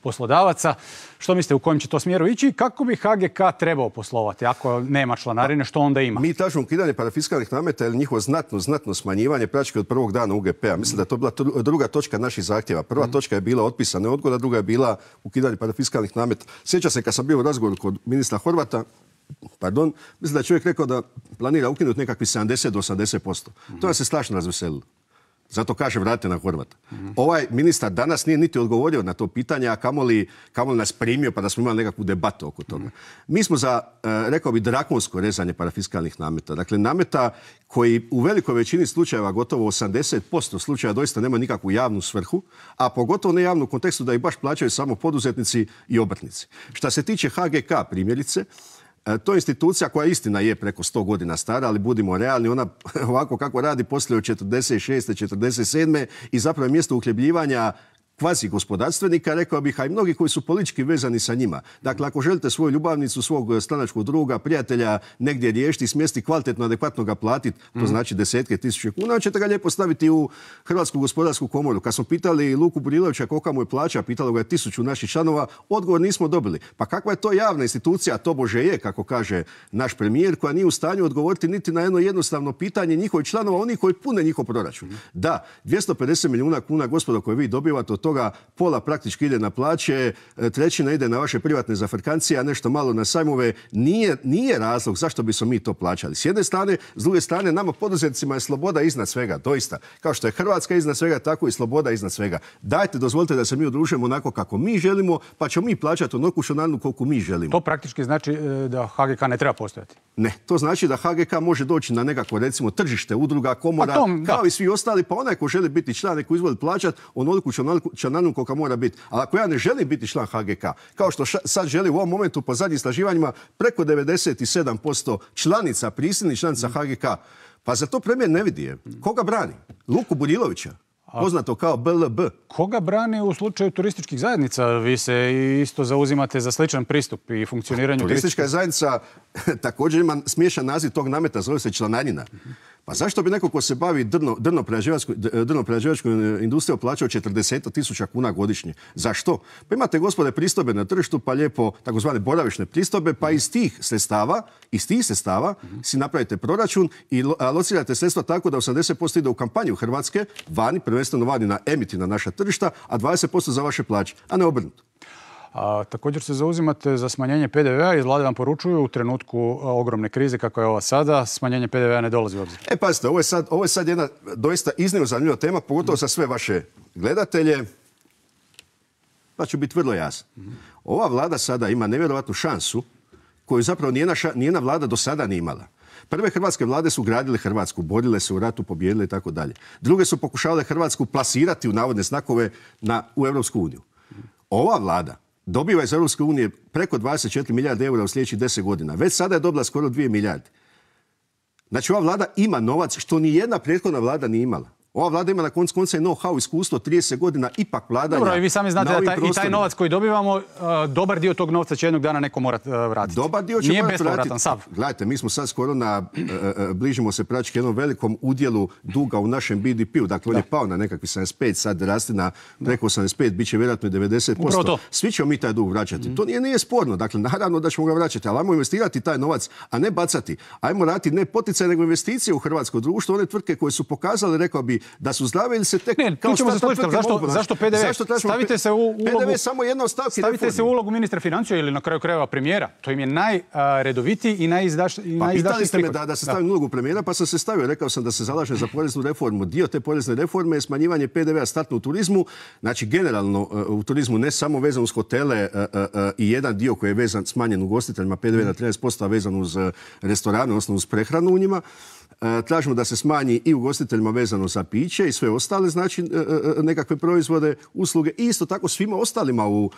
poslodavaca. Što mislite u kojem će to smjeru ići? Kako bi HGK trebao poslovati ako nema članarine? Što onda ima? Mi tražimo ukidanje parafiskalnih nameta jer njihovo znatno, znatno smanjivanje praktički od prvog dana UGP-a. Mislim da je to bila druga točka naših zahtjeva. Prva mhm. točka je bila otpisana odgoda, druga je bila ukidanje parafiskalnih nameta. Sjeća se kad sam bio u razgovoru kod ministra Sla Horvata, pardon, mislim da je čovjek rekao da planira ukinuti nekakvi 70 do 80%. To nas je strašno razveselilo. Zato kaže vratite na Horvat. Ovaj ministar danas nije niti odgovorio na to pitanje, a kamoli, kamoli nas primio pa da smo imali nekakvu debatu oko toga. Mi smo za, e, rekao bi, drakonsko rezanje parafiskalnih nameta. Dakle, nameta koji u velikoj većini slučajeva, gotovo 80% slučajeva, doista nema nikakvu javnu svrhu, a pogotovo ne javnu u kontekstu da ih baš plaćaju samo poduzetnici i obrtnici. Što se tiče HGK primjerice, E, to je institucija koja istina je preko 100 godina stara, ali budimo realni, ona [laughs] ovako kako radi poslije od 46. 47. i zapravo je mjesto uhljebljivanja kvazi gospodarstvenika, rekao bih, a i mnogi koji su politički vezani sa njima. Dakle, ako želite svoju ljubavnicu, svog eh, stranačkog druga, prijatelja negdje riješiti, smjesti kvalitetno, adekvatno ga platiti, to mm. znači desetke tisuće kuna, ćete ga lijepo staviti u Hrvatsku gospodarsku komoru. Kad smo pitali Luku Burilovića kolika mu je plaća, pitalo ga je tisuću naših članova, odgovor nismo dobili. Pa kakva je to javna institucija, to bože je, kako kaže naš premijer, koja nije u stanju odgovoriti niti na jedno jednostavno pitanje njihovih članova, onih koji pune njihov proračun. Mm. Da, 250 milijuna kuna, gospodo, koje vi dobivate od toga pola praktički ide na plaće, e, trećina ide na vaše privatne zafrkancije, a nešto malo na sajmove. Nije, nije razlog zašto smo mi to plaćali. S jedne strane, s druge strane, nama poduzetnicima je sloboda iznad svega, doista. Kao što je Hrvatska iznad svega, tako i sloboda iznad svega. Dajte, dozvolite da se mi udružujemo onako kako mi želimo, pa ćemo mi plaćati onoliku članarinu koliko mi želimo. To praktički znači e, da HGK ne treba postojati. Ne, to znači da HGK može doći na nekako recimo tržište udruga, komora, kao i svi ostali, pa onaj ko želi biti član, neko izvoli plaćati onoliku članarinu koliko mora biti. Ali ako ja ne želim biti član HGK, kao što sad želi u ovom momentu po zadnjim istraživanjima preko 97% članica, prisilnih članica HGK, pa za to premijer ne vidi. Je. Koga brani? Luku Burilovića? poznato kao BLB. Koga brani u slučaju turističkih zajednica? Vi se isto zauzimate za sličan pristup i funkcioniranju... Turistička turističkih... zajednica [laughs] također ima smiješan naziv tog nameta, zove se članarina. Pa zašto bi neko ko se bavi drno, drno industrijom plaćao 40 tisuća kuna godišnje? Zašto? Pa imate gospode pristobe na tržištu, pa lijepo takozvane boravišne pristobe, pa iz tih sredstava, iz tih sredstava si napravite proračun i alocirate sredstva tako da 80% ide u kampanju Hrvatske, vani, prvenstveno vani na emiti naša tržišta, a 20% za vaše plaće, a ne obrnuto. A, također se zauzimate za smanjenje PDV-a i vlade vam poručuju u trenutku e, ogromne krize kako je ova sada, smanjenje PDV-a ne dolazi u obzir. E pazite, ovo je sad, ovo je sad jedna doista iznimno zanimljiva tema, pogotovo za sve vaše gledatelje. Pa ću biti vrlo jasno. Ova vlada sada ima nevjerojatnu šansu koju zapravo nijena ša, vlada do sada nije imala. Prve hrvatske vlade su gradile Hrvatsku, borile se u ratu, pobjedile i tako dalje. Druge su pokušavale Hrvatsku plasirati u navodne znakove na, u Europsku uniju. Ova vlada dobiva iz Europske unije preko 24 milijarde eura u sljedećih 10 godina. Već sada je dobila skoro 2 milijarde. Znači ova vlada ima novac što ni jedna prethodna vlada nije imala. Ova vlada ima na koncu konca i know-how iskustvo 30 godina ipak vladanja. i vi sami znate da taj, i taj novac koji dobivamo, e, dobar dio tog novca će jednog dana neko morati e, vratiti. Dobar dio će Nije vratiti. Gledajte, mi smo sad skoro na, e, bližimo se praktički jednom velikom udjelu duga u našem BDP-u. Dakle, da. on je pao na nekakvi 75, sad rasti na preko 85, bit će vjerojatno i 90%. Svi ćemo mi taj dug vraćati. Mhm. To nije, nije sporno. Dakle, naravno da ćemo ga vraćati, ali ajmo investirati taj novac, a ne bacati. Ajmo raditi ne poticaj nego investicije u hrvatsko društvo. One tvrtke koje su pokazale, rekao bi, da su zlave se tek... Ne, ćemo se složiti, zašto, PDV? stavite se u ulogu... PDV samo jedna Stavite se u ulogu ministra financija ili na kraju krajeva premijera. To im je najredovitiji i pa najizdašniji Pa pitali ste me da, se stavim ulogu premijera, pa sam se stavio. Rekao sam da se zalažem za poreznu reformu. Dio te porezne reforme je smanjivanje PDV-a startno u turizmu. Znači, generalno eh, u turizmu ne samo vezan uz hotele eh, eh, i jedan dio koji je vezan, smanjen ugostiteljima PDV na 13%, mm. vezan uz restorane, odnosno uz prehranu u njima. E, tražimo da se smanji i ugostiteljima vezano za piće i sve ostale znači e, e, nekakve proizvode, usluge i isto tako svima ostalima u,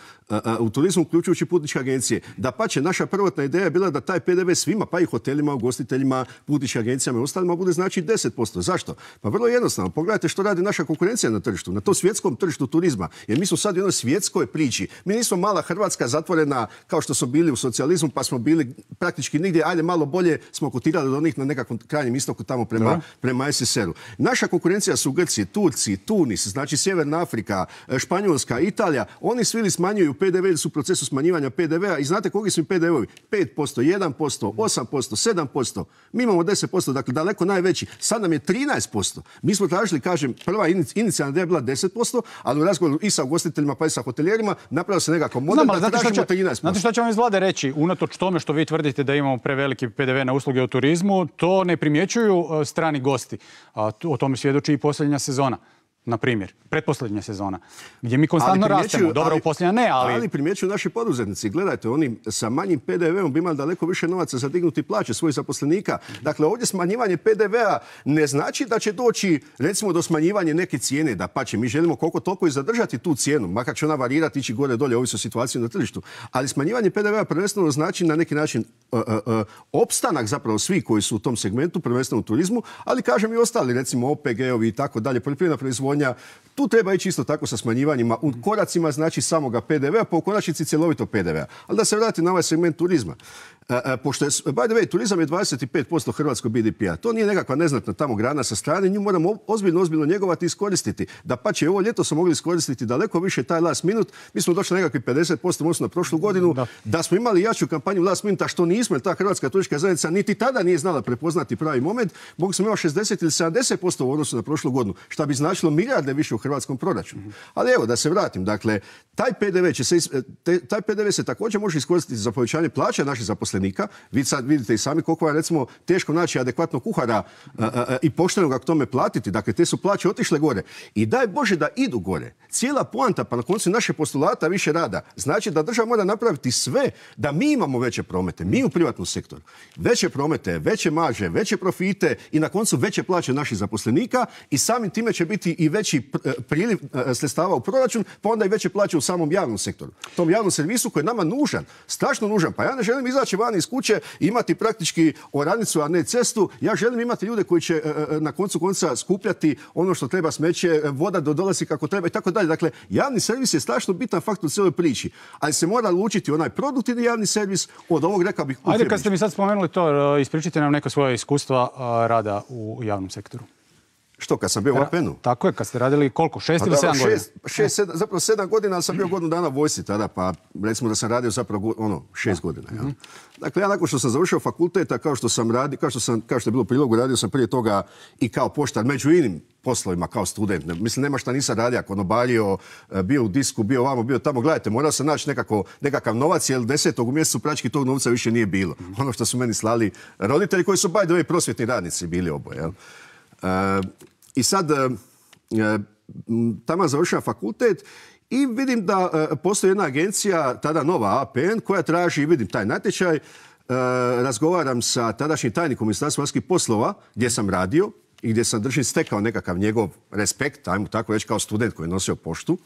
u turizmu, uključujući putničke agencije. Da pa će, naša prvotna ideja je bila da taj PDV svima, pa i hotelima, ugostiteljima, putničkim agencijama i ostalima bude znači 10%. Zašto? Pa vrlo jednostavno. Pogledajte što radi naša konkurencija na tržištu, na to svjetskom tržištu turizma. Jer mi smo sad u jednoj svjetskoj priči. Mi nismo mala Hrvatska zatvorena kao što smo bili u socijalizmu, pa smo bili praktički nigdje, ajde malo bolje smo kotirali do onih na nekakvom krajnjem istoku, tamo prema, prema SSR-u. Naša konkurencija su Grci, Turci, Tunis, znači Sjeverna Afrika, e, Španjolska, Italija. Oni svi li smanjuju PDV ili su u procesu smanjivanja PDV-a i znate koliki su im PDV-ovi? 5%, 1%, 8%, 7%. Mi imamo 10%, dakle daleko najveći. Sad nam je 13%. Mi smo tražili, kažem, prva inicijalna je bila 10%, ali u razgovoru i sa ugostiteljima pa i sa hoteljerima napravio se nekako model Znam, da tražimo će, 13%. Znate što će vam iz vlade reći? Unatoč tome što vi tvrdite da imamo preveliki PDV na usluge u turizmu, to ne čuju e, strani gosti. O tome svjedoči i posljednja sezona na primjer, pretposljednja sezona, gdje mi konstantno rastemo, dobro u posljednja ne, ali... Ali primjećuju naši poduzetnici, gledajte, oni sa manjim PDV-om bi imali daleko više novaca za dignuti plaće svojih zaposlenika. Dakle, ovdje smanjivanje PDV-a ne znači da će doći, recimo, do smanjivanja neke cijene, da pa će, mi želimo koliko toliko i zadržati tu cijenu, makar će ona varirati, ići gore dolje, ovisno situaciju na tržištu. Ali smanjivanje PDV-a prvenstveno znači na neki način e, e, e, opstanak zapravo svi koji su u tom segmentu, prvenstveno u turizmu, ali kažem i ostali, recimo OPG-ovi i tako dalje, poljoprivredna proizvodnja, działania Tu treba ići isto tako sa smanjivanjima u koracima, znači samoga PDV-a, pa u konačnici cjelovito PDV-a. Ali da se vrati na ovaj segment turizma. E, e, pošto je, by the way, turizam je 25% hrvatskog BDP-a. To nije nekakva neznatna tamo grana sa strane. Nju moramo ozbiljno, ozbiljno njegovati i iskoristiti. Da pa će ovo ljeto smo mogli iskoristiti daleko više taj last minut. Mi smo došli nekakvi 50% odnosno na prošlu godinu. Da. smo imali jaču kampanju last minuta, što nismo, jer ta hrvatska turistička zajednica niti tada nije znala prepoznati pravi moment. Mogli smo imali 60 ili 70% u odnosu na prošlu godinu, što bi značilo milijarde više u hrvatskom proračunu. Ali evo, da se vratim, dakle, taj PDV, će se, taj PDV se također može iskoristiti za povećanje plaća naših zaposlenika. Vi sad vidite i sami koliko je recimo teško naći adekvatno kuhara e, e, e, i pošteno ga k tome platiti. Dakle, te su plaće otišle gore. I daj Bože da idu gore. Cijela poanta, pa na koncu naše postulata više rada, znači da država mora napraviti sve da mi imamo veće promete, mi u privatnom sektoru. Veće promete, veće maže, veće profite i na koncu veće plaće naših zaposlenika i samim time će biti i veći priliv e, sredstava u proračun, pa onda i veće plaće u samom javnom sektoru. Tom javnom servisu koji je nama nužan, strašno nužan. Pa ja ne želim izaći van iz kuće i imati praktički oranicu, a ne cestu. Ja želim imati ljude koji će e, e, na koncu konca skupljati ono što treba smeće, voda do dolazi kako treba i tako dalje. Dakle, javni servis je strašno bitan faktor u cijeloj priči, ali se mora lučiti onaj produktivni javni servis od ovog, rekao bih, Ajde, kad ste mi sad spomenuli to, ispričite nam neka svoje iskustva rada u javnom sektoru. Što, kad sam bio u APN-u? Tako je, kad ste radili koliko, šest pa ili sedam godina? zapravo sedam godina, ali sam bio godinu dana vojsi tada, pa recimo da sam radio zapravo ono, šest godina. Mhm. Dakle, ja nakon što sam završio fakulteta, kao što sam radio, kao što, sam, kao što je bilo u prilogu, radio sam prije toga i kao poštar, među inim poslovima kao student. Mislim, nema šta nisam radio, ako konobario, e, bio u disku, bio ovamo, bio tamo. Gledajte, morao sam naći nekakav novac, jer desetog u mjesecu prački tog novca više nije bilo. Mhm. Ono što su meni slali roditelji koji su, by the prosvjetni radnici bili oboje. E, i sad, e, e, tamo završava fakultet i vidim da e, postoji jedna agencija, tada nova APN, koja traži, vidim taj natječaj, razgovaram sa tadašnjim tajnikom Ministarstva vanjskih poslova, gdje sam radio, i gdje sam držim stekao nekakav njegov respekt, ajmo tako reći, kao student koji je nosio poštu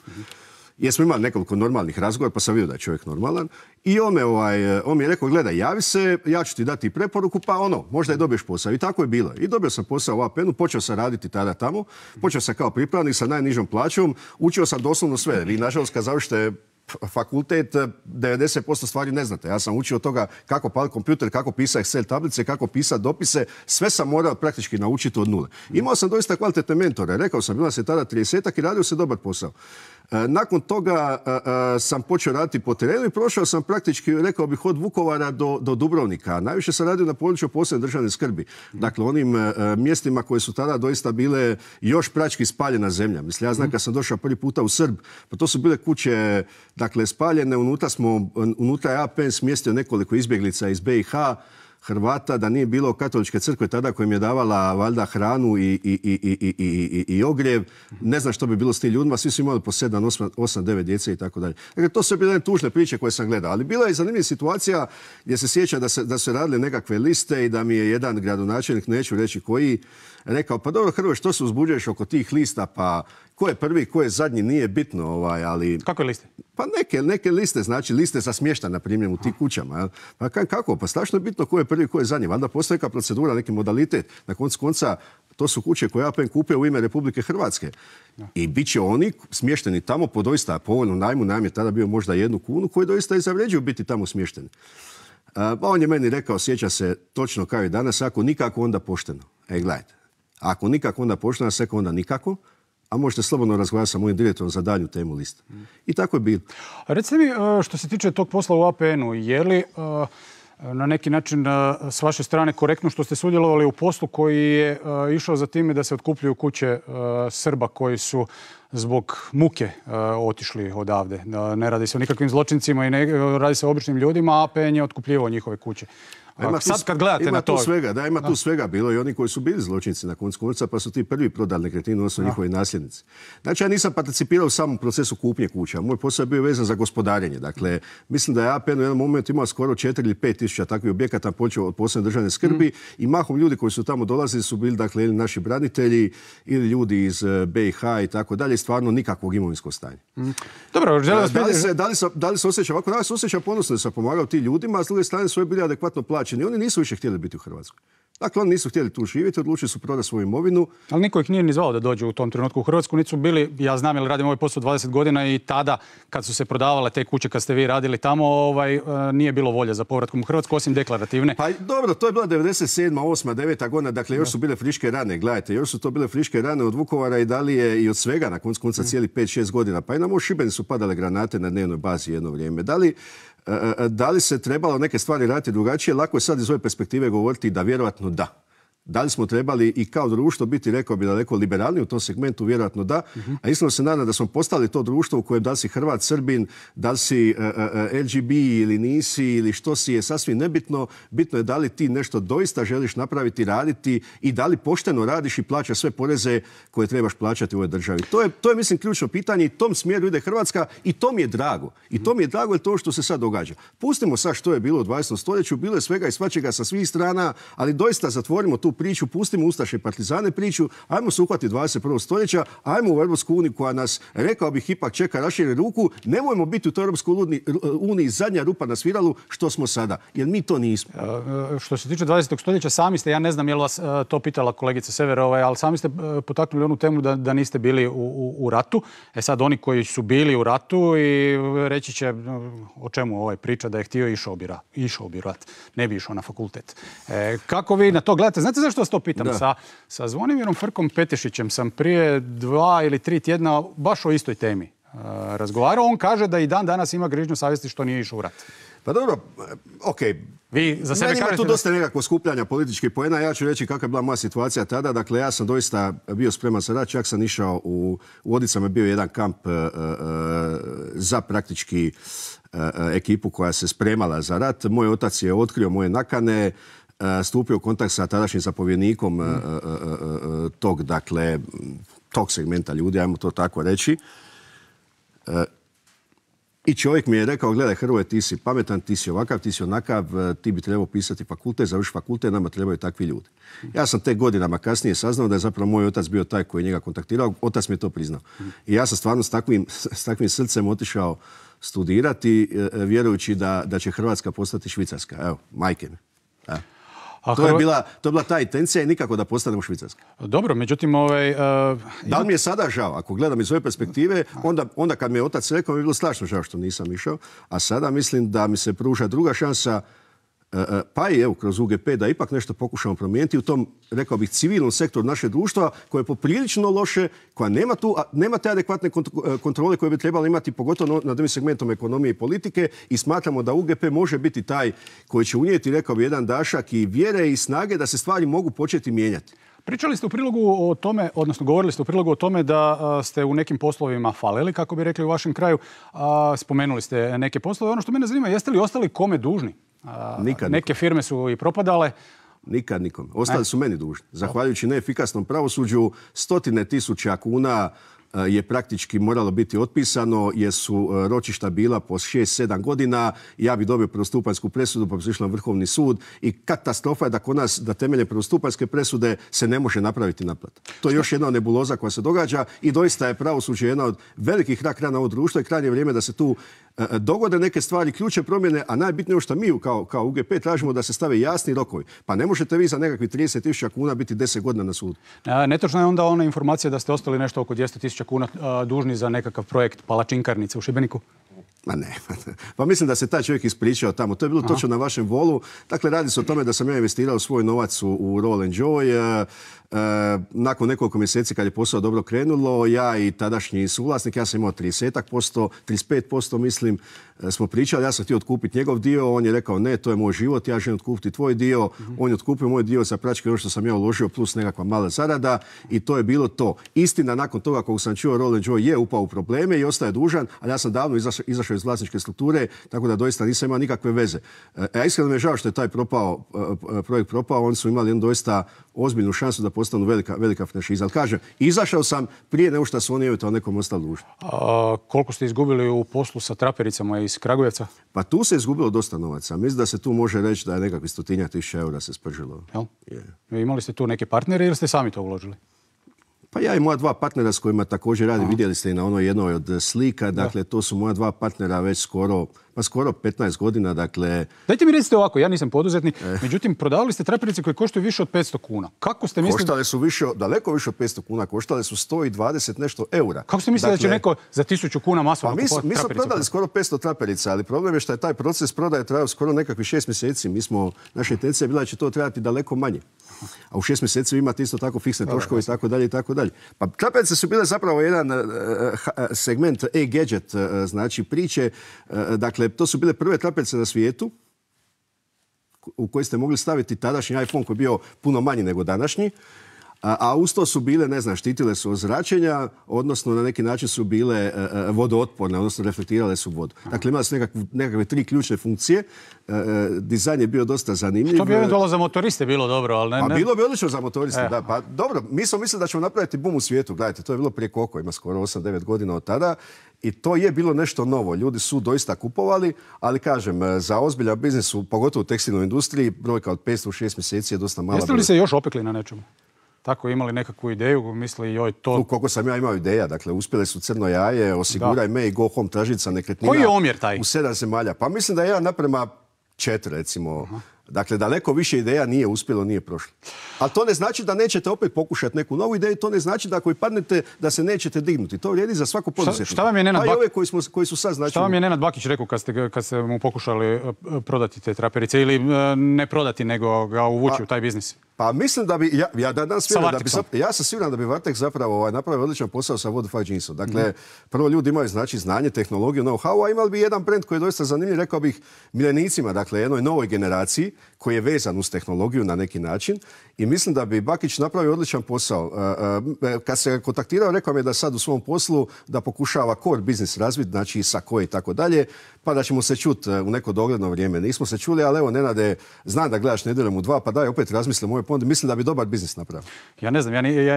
jer smo imali nekoliko normalnih razgovora, pa sam vidio da je čovjek normalan. I on, me, ovaj, on mi je rekao, gledaj, javi se, ja ću ti dati preporuku, pa ono, možda je dobiješ posao. I tako je bilo. I dobio sam posao u apn počeo sam raditi tada tamo, počeo sam kao pripravnik sa najnižom plaćom, učio sam doslovno sve. Vi, nažalost, kad završite fakultet 90% stvari ne znate. Ja sam učio toga kako pali kompjuter, kako pisa Excel tablice, kako pisati dopise. Sve sam morao praktički naučiti od nule. Imao sam doista kvalitetne mentore. Rekao sam, bila se tada 30 i radio se dobar posao. E, nakon toga e, e, sam počeo raditi po terenu i prošao sam praktički, rekao bih, od Vukovara do, Dubrovnika. Najviše sam radio na području posebne državne skrbi. Dakle, onim mjestima koje su tada doista bile još prački spaljena zemlja. Mislim, ja znam kad sam došao prvi puta u Srb, pa to su bile kuće, dakle, spaljene. Unutra je APN smjestio nekoliko izbjeglica iz BiH. Hrvata da nije bilo katoličke crkve tada koja im je davala valjda hranu i, ogrjev. Ne znam što bi bilo s tim ljudima. Svi su imali po 7, 8, djece i tako dalje. Dakle, to su bile tužne priče koje sam gledao. Ali bila je zanimljiva situacija gdje se sjeća da se, se radile nekakve liste i da mi je jedan gradonačelnik, neću reći koji, rekao, pa dobro Hrvoj što se uzbuđuješ oko tih lista? Pa ko je prvi, ko je zadnji, nije bitno. Ovaj, ali... Kako je liste? Pa neke, neke liste, znači liste za smješta, na primjer, u tim kućama. Pa kako? Pa strašno je bitno ko je prvi, ko je zadnji. Valjda postoji neka procedura, neki modalitet. Na koncu konca, to su kuće koje APN kupio u ime Republike Hrvatske. I bit će oni smješteni tamo po doista povoljnom najmu. Najm je tada bio možda jednu kunu koji doista i zavređuju biti tamo smješteni. Pa on je meni rekao, sjeća se točno kao i danas, ako nikako, onda pošteno. E, gledajte, ako nikako, onda pošteno, a sve onda nikako a možete slobodno razgovarati sa mojim direktorom za danju temu lista. I tako je bilo. recite mi, e, što se tiče tog posla u APN-u, je li e, na neki način e, s vaše strane korektno što ste sudjelovali u poslu koji je išao za time da se otkupljuju kuće Srba koji su zbog muke otišli odavde. Ne radi se o nikakvim zločincima i ne radi se o običnim ljudima, a APN je otkupljivao njihove kuće ima kad gledate ima na to... Tu svega, da, ima tu svega. Bilo i oni koji su bili zločinci na koncu konca, pa su ti prvi prodali nekretninu, odnosno njihovi nasljednici. Znači, ja nisam participirao u samom procesu kupnje kuća. Moj posao je bio vezan za gospodarenje. Dakle, mislim da je APN u jednom momentu imao skoro 4 ili 5 tisuća takvih objekata počeo od posebne državne skrbi mhm. i mahom ljudi koji su tamo dolazili su bili, dakle, ili naši branitelji ili ljudi iz e, BiH i tako dalje. Stvarno nikakvog imovinskog stanja. Mhm. Dobro, želim... Da li se, da li se, osjeća ovako? Da se ponosno da sam pomagao tim ljudima, a s druge strane su bili adekvatno i Oni nisu više htjeli biti u Hrvatskoj. Dakle, oni nisu htjeli tu živjeti, odlučili su prodati svoju imovinu. Ali niko ih nije ni zvao da dođu u tom trenutku u Hrvatsku. Nisu bili, ja znam jer radim ovaj posao 20 godina i tada kad su se prodavale te kuće, kad ste vi radili tamo, ovaj, e, nije bilo volje za povratkom u Hrvatsku, osim deklarativne. Pa dobro, to je bila 97. 8. 9. godina, dakle još su bile friške rane, gledajte, još su to bile friške rane od Vukovara i je i od svega na koncu konca mm. cijeli 5-6 godina. Pa i na moj su padale granate na dnevnoj bazi jedno vrijeme. Da li E, e, e, da li se trebalo neke stvari raditi drugačije? Lako je sad iz ove perspektive govoriti da vjerojatno da. Da li smo trebali i kao društvo biti, rekao bi, daleko liberalni u tom segmentu, vjerojatno da. Mhm. A iskreno se nadam da smo postali to društvo u kojem da li si Hrvat, Srbin, da li si e, e, e, LGB ili nisi ili što si je sasvim nebitno. Bitno je da li ti nešto doista želiš napraviti, raditi i da li pošteno radiš i plaćaš sve poreze koje trebaš plaćati u ovoj državi. To je, to je mislim, ključno pitanje i tom smjeru ide Hrvatska i to mi je drago. I to mhm. mi je drago je to što se sad događa. Pustimo sad što je bilo u 20. stoljeću, bilo je svega i svačega sa svih strana, ali doista zatvorimo tu priču, pustimo Ustaše i Partizane priču, ajmo se uhvati 21. stoljeća, ajmo u Europsku uniju koja nas, rekao bih, ipak čeka rašire ruku, nemojmo biti u toj Europskoj uniji zadnja rupa na sviralu što smo sada, jer mi to nismo. E, što se tiče 20. stoljeća, sami ste, ja ne znam je li vas e, to pitala kolegica Sever, ovaj, ali sami ste e, potaknuli onu temu da, niste bili u, ratu. E sad, oni koji su bili u ratu i reći će o čemu ovaj priča da je htio išao bi, išao rat, ne bi išao na fakultet. kako vi na to gledate? Znate zašto vas to pitam? Sa, Zvonimirom Frkom Petešićem sam prije dva ili tri tjedna baš o istoj temi eh, razgovarao. On kaže da i dan danas ima grižnju savjesti što nije išao u rat. Pa dobro, eh, ok. Vi za sebe ima tu dosta nekakvo skupljanja političkih poena. Ja ću reći kakva je bila moja situacija tada. Dakle, ja sam doista bio spreman sa rat. Čak sam išao u... U Odicama je bio jedan kamp eh, za praktički ekipu koja se spremala za rat. Moj otac je otkrio moje nakane. E, stupio u kontakt sa tadašnjim zapovjednikom e, e, tog, dakle, tog segmenta ljudi, ajmo to tako reći. I čovjek mi je rekao, gledaj Hrvoje, ti si pametan, ti si ovakav, ti si onakav, ti bi trebao pisati fakultet, završi fakultet, nama trebaju takvi ljudi. Ja sam te godinama kasnije saznao da je zapravo moj otac bio taj koji je njega kontaktirao, otac mi je to priznao. I ja sam stvarno s takvim, [laughs] srcem otišao studirati, vjerujući da, da će Hrvatska postati Švicarska. Evo, majke mi. A to, je bila, ta intencija i nikako da postanemo Švicarska. Dobro, međutim... Ovaj, e, da li mi je sada žao? Ako gledam iz ove perspektive, onda, onda kad mi je otac rekao, mi je bilo strašno žao što nisam išao. A sada mislim da mi se pruža druga šansa E, e, pa i evo kroz UGP da ipak nešto pokušamo promijeniti u tom, rekao bih, civilnom sektoru naše društva koje je poprilično loše, koja nema, tu, nema te adekvatne e, kontrole koje bi trebalo imati pogotovo nad ovim segmentom ekonomije i politike i smatramo da UGP može biti taj koji će unijeti, rekao bih, jedan dašak i vjere i snage da se stvari mogu početi mijenjati. Pričali ste u prilogu o tome, odnosno govorili ste u prilogu o tome da ste u nekim poslovima falili, kako bi rekli u vašem kraju. Spomenuli ste neke poslove. Ono što mene zanima, jeste li ostali kome dužni? A, Nikad neke firme su i propadale. Nikad nikom. Ostali e. su meni dužni. Zahvaljujući neefikasnom pravosuđu, stotine tisuća kuna e, je praktički moralo biti otpisano jer su e, ročišta bila po 6-7 godina. Ja bi dobio prvostupanjsku presudu pa bi išla na Vrhovni sud i katastrofa je da kod nas da temelje prvostupanjske presude se ne može napraviti naplat. To je još jedna nebuloza koja se događa i doista je pravosuđe jedna od velikih rak rana ovog društva i krajnje vrijeme da se tu E, e, dogode neke stvari, ključe promjene, a najbitnije ono što mi kao, kao UGP tražimo da se stave jasni rokovi. Pa ne možete vi za nekakvi 30.000 kuna biti 10 godina na sudu. E, Netočna je onda ona informacija da ste ostali nešto oko 200.000 kuna dužni za nekakav projekt palačinkarnice u Šibeniku. Ma ne, pa mislim da se taj čovjek ispričao tamo. To je bilo točno na vašem volu. Dakle, radi se o tome da sam ja investirao svoj novac u, Roll Joy. Eh, eh, nakon nekoliko mjeseci kad je posao dobro krenulo, ja i tadašnji suvlasnik, ja sam imao 30%, 35% mislim, eh, smo pričali. Ja sam htio otkupiti njegov dio, on je rekao ne, to je moj život, ja želim otkupiti tvoj dio. Mhm. On je otkupio moj dio za pračke ono što sam ja uložio, plus nekakva mala zarada i to je bilo to. Istina, nakon toga koliko sam čuo, Roll Joy je upao u probleme i ostaje dužan, ali ja sam davno izašao izašao iz vlasničke strukture, tako da doista nisam imao nikakve veze. E, iskreno mi je žao što je taj propao, e, e, projekt propao, oni su imali jednu doista ozbiljnu šansu da postanu velika, velika franšiza. Ali kažem, izašao sam prije nego što su oni eventualno nekom ostali dužni. koliko ste izgubili u poslu sa trapericama iz Kragujevca? Pa tu se izgubilo dosta novaca. Mislim da se tu može reći da je nekakvi stotinja tisuća eura se spržilo. E, imali ste tu neke partnere ili ste sami to uložili? Pa ja i moja dva partnera s kojima također radim, vidjeli ste i na onoj jednoj od slika, dakle to su moja dva partnera već skoro pa skoro 15 godina, dakle... Dajte mi recite ovako, ja nisam poduzetnik, eh. međutim, prodavali ste traperice koje koštaju više od 500 kuna. Kako ste mislili... Koštale su više, daleko više od 500 kuna, koštale su 120 nešto eura. Kako ste mislili da će dakle, neko za 1000 kuna masovno pa kupovati Mi smo prodali skoro 500 traperica, ali problem je što je taj proces prodaje trajao skoro nekakvi šest mjeseci. Mi smo, naša intencija je bila da će to trebati daleko manje. A u šest mjeseci imate isto tako fiksne troškove i tako dalje i tako dalje. Pa traperice su bile zapravo jedan eh, eh, segment e-gadget, znači priče, dakle, Dakle, to su bile prve trapece na svijetu u koji ste mogli staviti tadašnji iPhone koji je bio puno manji nego današnji a uz to su bile, ne znam, štitile su od zračenja, odnosno na neki način su bile e, e, vodootporne, odnosno reflektirale su vodu. Dakle, imali su nekakve, tri ključne funkcije. E, dizajn je bio dosta zanimljiv. To bi eventualno za motoriste bilo dobro, ali ne... Pa bilo bi odlično za motoriste, da. Pa dobro, mi smo mislili da ćemo napraviti bum u svijetu. Gledajte, to je bilo prije koliko, ima skoro 8-9 godina od tada. I to je bilo nešto novo. Ljudi su doista kupovali, ali kažem, za ozbiljan biznisu, pogotovo u tekstilnoj industriji, brojka od 500 u 6 mjeseci je dosta mala. Jeste li se još opekli na nečemu? tako imali nekakvu ideju, misli joj to... U koliko sam ja imao ideja, dakle uspjeli su crno jaje, osiguraj me i go home tražica nekretnina. Koji je omjer taj? U sedam zemalja. Pa mislim da je jedan naprema četiri recimo. Dakle, daleko više ideja nije uspjelo, nije prošlo. Ali to ne znači da nećete opet pokušati neku novu ideju, to ne znači da ako i padnete, da se nećete dignuti. To vrijedi za svaku poduzetnika. Šta, vam je Nenad pa Bakić... je Bakić rekao kad ste, mu pokušali e, prodati te traperice ili e, ne prodati, nego ga uvući pa- u taj biznis? Pa mislim da bi, ja, ja da, da bi, ja sam siguran da bi Vartek zapravo ovaj, napravio odličan posao sa Vodafone Jeansom. Dakle, mm. prvo ljudi imaju znači znanje, tehnologiju, know-how, a imali bi jedan brend koji je doista zanimljiv, rekao bih, milenicima, dakle jednoj novoj generaciji koji je vezan uz tehnologiju na neki način. I mislim da bi Bakić napravio odličan posao. E, e, e, kad se kontaktirao, rekao mi je da sad u svom poslu da pokušava core biznis razviti, znači sa koje i tako dalje, pa da ćemo se čuti u neko dogledno vrijeme. Nismo se čuli, ali evo, Nenade, znam da gledaš nedjeljom u dva, pa daj opet razmisli Mislim da bi dobar biznis napravio? Ja ne znam,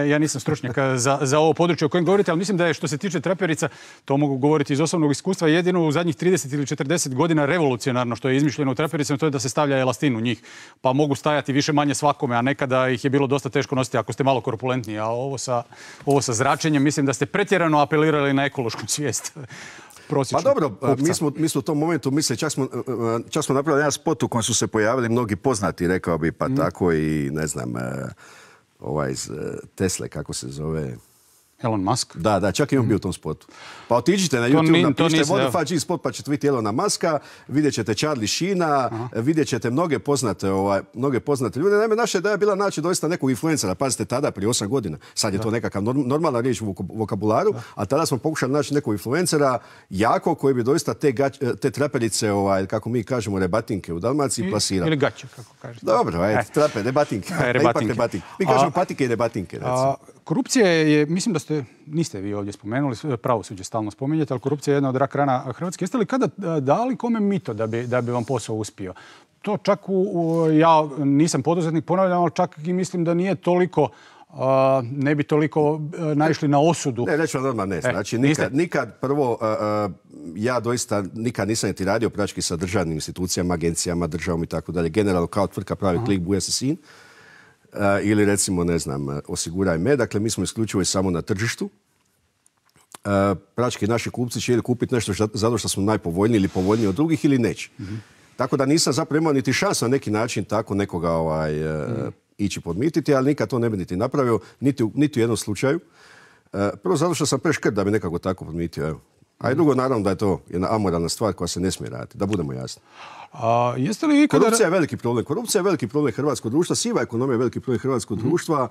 ja, nisam stručnjak za, ovo područje o kojem govorite, ali mislim da je što se tiče traperica, to mogu govoriti iz osobnog iskustva, jedino u zadnjih 30 ili 40 godina revolucionarno što je izmišljeno u trapericama, to je da se stavlja elastin u njih, pa mogu stajati više manje svakome, a nekada ih je bilo dosta teško nositi ako ste malo korpulentni. a ovo sa, ovo sa zračenjem mislim da ste pretjerano apelirali na ekološku svijest. Pa dobro, mi smo, u tom momentu mislili, e, e, čak smo, napravili jedan spot u kojem su se pojavili mnogi poznati, rekao bi, pa mhm. tako i, ne znam, e, ovaj iz Tesle, kako se zove, Elon Musk. Da, da, čak i on bio u tom spotu. Pa otiđite na to YouTube, napišite Vodafone spot, pa ćete vidjeti Elona Muska, vidjet ćete Charlie Sheena, vidjet ćete mnoge poznate, ovaj, mnoge poznate ljude. Naime, naša ideja je bila naći doista nekog influencera, pazite, tada, prije osam godina. Sad je to nekakav normalna riječ u vokabularu, a tada smo pokušali naći nekog influencera jako koji bi doista te, trapelice ovaj, kako mi kažemo, rebatinke u Dalmaciji plasirao. Ili gaće, kako kažete. Dobro, eh. trape, [laughs] rebatinke. Mi kažemo patike i rebatinke, Korupcija je, mislim da ste, niste vi ovdje spomenuli, pravosuđe stalno spominjete, ali korupcija je jedna od rak rana Hrvatske. Jeste li kada dali kome mito da bi, da bi vam posao uspio? To čak u, ja nisam poduzetnik, ponavljam, ali čak i mislim da nije toliko ne bi toliko e, naišli na osudu. Ne, neću vam odmah ne. E, znači, nikad, prvo, e, ja doista nikad nisam niti radio praktički sa državnim institucijama, agencijama, državom i tako dalje. Generalno kao tvrtka pravi klik, buja se sin. Eh, ili recimo, ne znam, eh, osiguraj me. Dakle, mi smo isključivo i samo na tržištu. Eh, praktički naši kupci će ili kupiti nešto zato što smo najpovoljniji ili povoljniji od drugih ili neće. Mhm. Tako da nisam zapravo imao niti šans na neki način tako nekoga ovaj, mhm. ići podmititi, ali nikad to ne bi niti napravio, niti, niti u jednom slučaju. Prvo zato što sam preškrt da bi nekako tako podmitio. Evo. A i drugo, naravno da je to jedna amoralna stvar koja se ne smije raditi, da budemo jasni. A, jeste li Korupcija je veliki problem. Korupcija je veliki problem hrvatskog društva, siva ekonomija je veliki problem hrvatskog mhm. društva.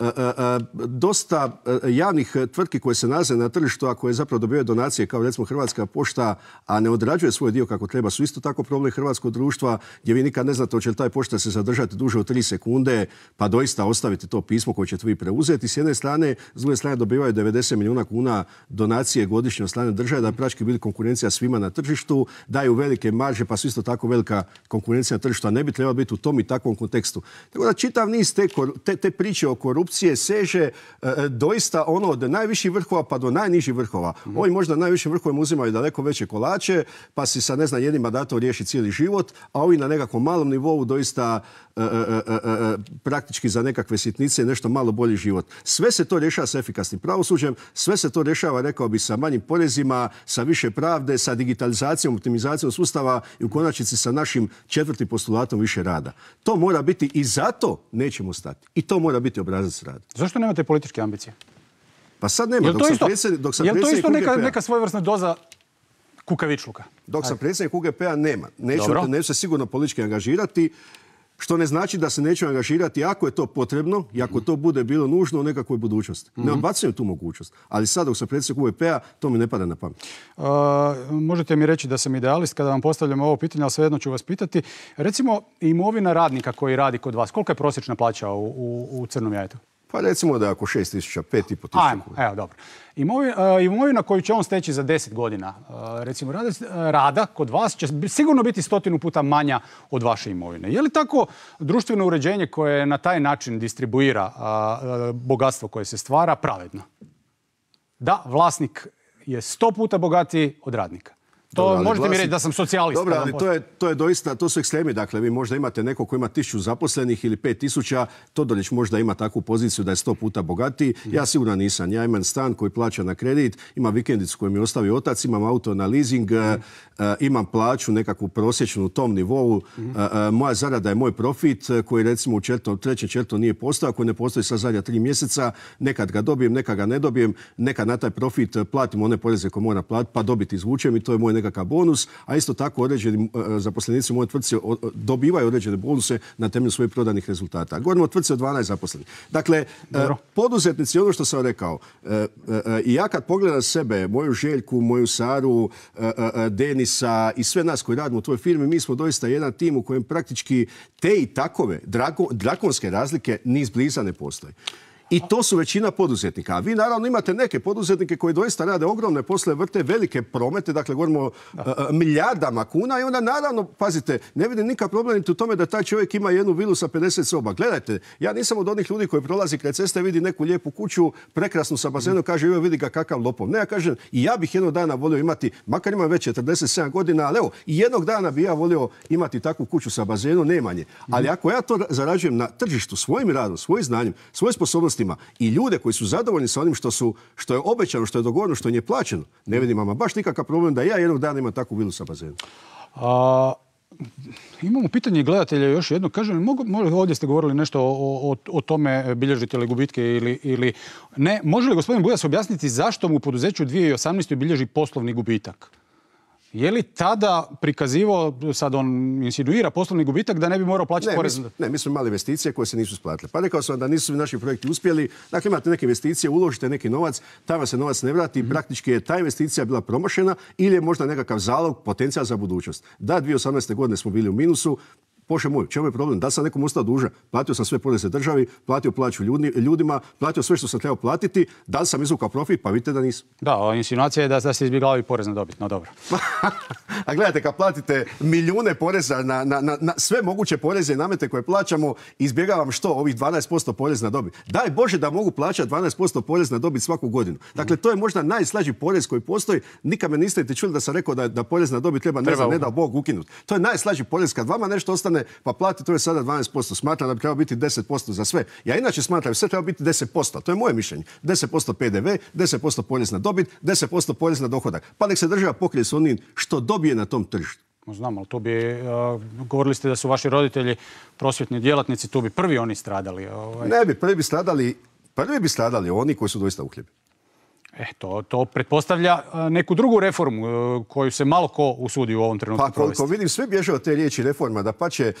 E, e, e, dosta javnih tvrtki koje se nalaze na tržištu, a koje zapravo dobivaju donacije, kao recimo Hrvatska pošta, a ne odrađuje svoj dio kako treba, su isto tako problem hrvatskog društva, gdje vi nikad ne znate hoće li taj pošta se zadržati duže od tri sekunde, pa doista ostaviti to pismo koje ćete vi preuzeti. S jedne strane, s druge strane dobivaju 90 milijuna kuna donacije godišnje od strane države, da praktički bili konkurencija svima na tržištu, daju velike marže, pa su isto tako velika konkurencija na tržištu, a ne bi trebala biti u tom i takvom kontekstu. Tako da čitav niz te, priče o korupciji korupcije seže e, e, doista ono od najviših vrhova pa do najnižih vrhova. Mhm. Ovi možda najvišim vrhovima uzimaju daleko veće kolače, pa si sa ne znam jednim mandatom riješi cijeli život, a ovi na nekakvom malom nivou doista e, praktički za nekakve sitnice nešto malo bolji život. Sve se to rješava sa efikasnim pravosuđem, sve se to rješava, rekao bi, sa manjim porezima, sa više pravde, sa digitalizacijom, optimizacijom sustava i u konačnici sa našim četvrtim postulatom više rada. To mora biti i zato nećemo stati. I to mora biti obrazac radi. Zašto nemate političke ambicije? Pa sad nema. Jel to to isto p-a. neka, svojevrsna doza kukavičluka? Dok sam predsjednik UGP-a nema. neću se sigurno politički angažirati što ne znači da se neću angažirati ako je to potrebno i ako to bude bilo nužno u nekakvoj budućnosti. Ne mhm. odbacujem tu mogućnost. Ali sad dok sam predsjednik uvp a to mi ne pada na pamet. možete mi reći da sam idealist kada vam postavljam ovo pitanje, ali svejedno ću vas pitati. Recimo, imovina radnika koji radi kod vas, koliko je prosječna plaća u, u Crnom jajetu? Pa recimo da je oko 6 tisuća, 5 i po tisuća kuna. Evo, dobro. E, imovina koju će on steći za 10 godina, e, recimo e, rada kod vas će sigurno biti stotinu puta manja od vaše imovine. Je li tako društveno uređenje koje na taj način distribuira bogatstvo koje se stvara pravedno? Da, vlasnik je sto puta bogatiji od radnika. To možete glasi... mi reći da sam socijalist. Dobro, ali to je, to je doista, to su ekstremi. Dakle, vi možda imate neko ko ima tisuću zaposlenih ili pet tisuća, Todorić možda ima takvu poziciju da je sto puta bogatiji. Ja sigurno nisam. Ja imam stan koji plaća na kredit, imam vikendicu koju mi ostavi otac, imam auto na leasing, e, e, imam plaću nekakvu prosječnu u tom nivou. E, moja zarada je moj profit koji recimo u četvrtom, trećem četvrto nije postao, koji ne postoji sa zadnja tri mjeseca. Nekad ga dobijem, nekad ga ne dobijem, nekad na taj profit platim one poreze koje mora platiti, pa dobiti izvučem i to je moj nekakav bonus, a isto tako određeni e, zaposlenici u mojoj tvrtci dobivaju određene bonuse na temelju svojih prodanih rezultata. Govorimo o tvrtci od 12 zaposlenih. Dakle, e, poduzetnici, ono što sam rekao, e, i ja kad pogledam sebe, moju Željku, moju Saru, Denisa i sve nas koji radimo u tvojoj firmi, mi smo doista jedan tim u kojem praktički te i takove drakonske razlike ni izbliza ne postoje. I to su većina poduzetnika. A vi naravno imate neke poduzetnike koji doista rade ogromne posle, vrte velike promete, dakle govorimo o e, e, milijardama kuna i onda naravno, pazite, ne vidim nikakav problem u tome da taj čovjek ima jednu vilu sa 50 soba. Gledajte, ja nisam od onih ljudi koji prolazi kraj ceste, vidi neku lijepu kuću, prekrasnu sa bazenom, kaže evo, vidi ga kakav lopov. Ne, ja kažem, i ja bih jednog dana volio imati, makar imam već 47 godina, ali evo, i jednog dana bi ja volio imati takvu kuću sa bazenom, nemanje. Ali ako ja to zarađujem na tržištu svojim radom, svojim znanjem, svojim sposobnost i ljude koji su zadovoljni sa onim što, su, što je obećano, što je dogovoreno, što im je plaćeno, ne vidim ama baš nikakav problem da ja jednog dana imam takvu vilu sa bazenom. A, imamo pitanje gledatelja još jedno. Kažem, mogu, ovdje ste govorili nešto o, o, o tome e, bilježite li gubitke ili, ili ne. Može li gospodin Bujas objasniti zašto mu u poduzeću 2018. bilježi poslovni gubitak? Je li tada prikazivo, sad on insinuira poslovni gubitak, da ne bi morao plaćati porez? Ne, mi smo imali investicije koje se nisu splatile. Pa rekao sam da nisu naši projekti uspjeli. Dakle, imate neke investicije, uložite neki novac, vam se novac ne vrati. Mhm. Praktički je ta investicija bila promašena ili je možda nekakav zalog, potencijal za budućnost. Da, 2018. godine smo bili u minusu, Bože moj, čemu je problem? Da sam nekom ostao dužan, platio sam sve poreze državi, platio plaću ljudima, platio sve što sam trebao platiti, da sam izvukao profit, pa vidite da nisam. Da, insinuacija je da, se izbjegavaju porez na dobit, no dobro. [laughs] A gledajte, kad platite milijune poreza na, sve moguće poreze i namete koje plaćamo, izbjegavam što? Ovih 12% porez na dobit. Daj Bože da mogu plaćati 12% porez na dobit svaku godinu. Dakle, to je možda najslađi porez koji postoji. Nikad me niste čuli da sam rekao da, da porez na dobit treba, ne, treba, ne da Bog ukinuti. To je najslađi porez kad vama nešto ostane godine, pa plati, to je sada 12%. Smatram da bi trebalo biti 10% za sve. Ja inače smatram, sve treba biti 10%. To je moje mišljenje. 10% PDV, 10% porez na dobit, 10% porez na dohodak. Pa nek se država pokrije s onim što dobije na tom tržištu. Znam, ali to bi, eh, govorili ste da su vaši roditelji prosvjetni djelatnici, tu bi prvi oni stradali. Ovaj. Ne bi, prvi bi stradali, prvi bi stradali oni koji su doista uhljebi. E, to, pretpostavlja eh, neku drugu reformu eh, koju se malo ko usudi u ovom trenutku Pa koliko vidim, sve bježe od te riječi reforma. Da pače,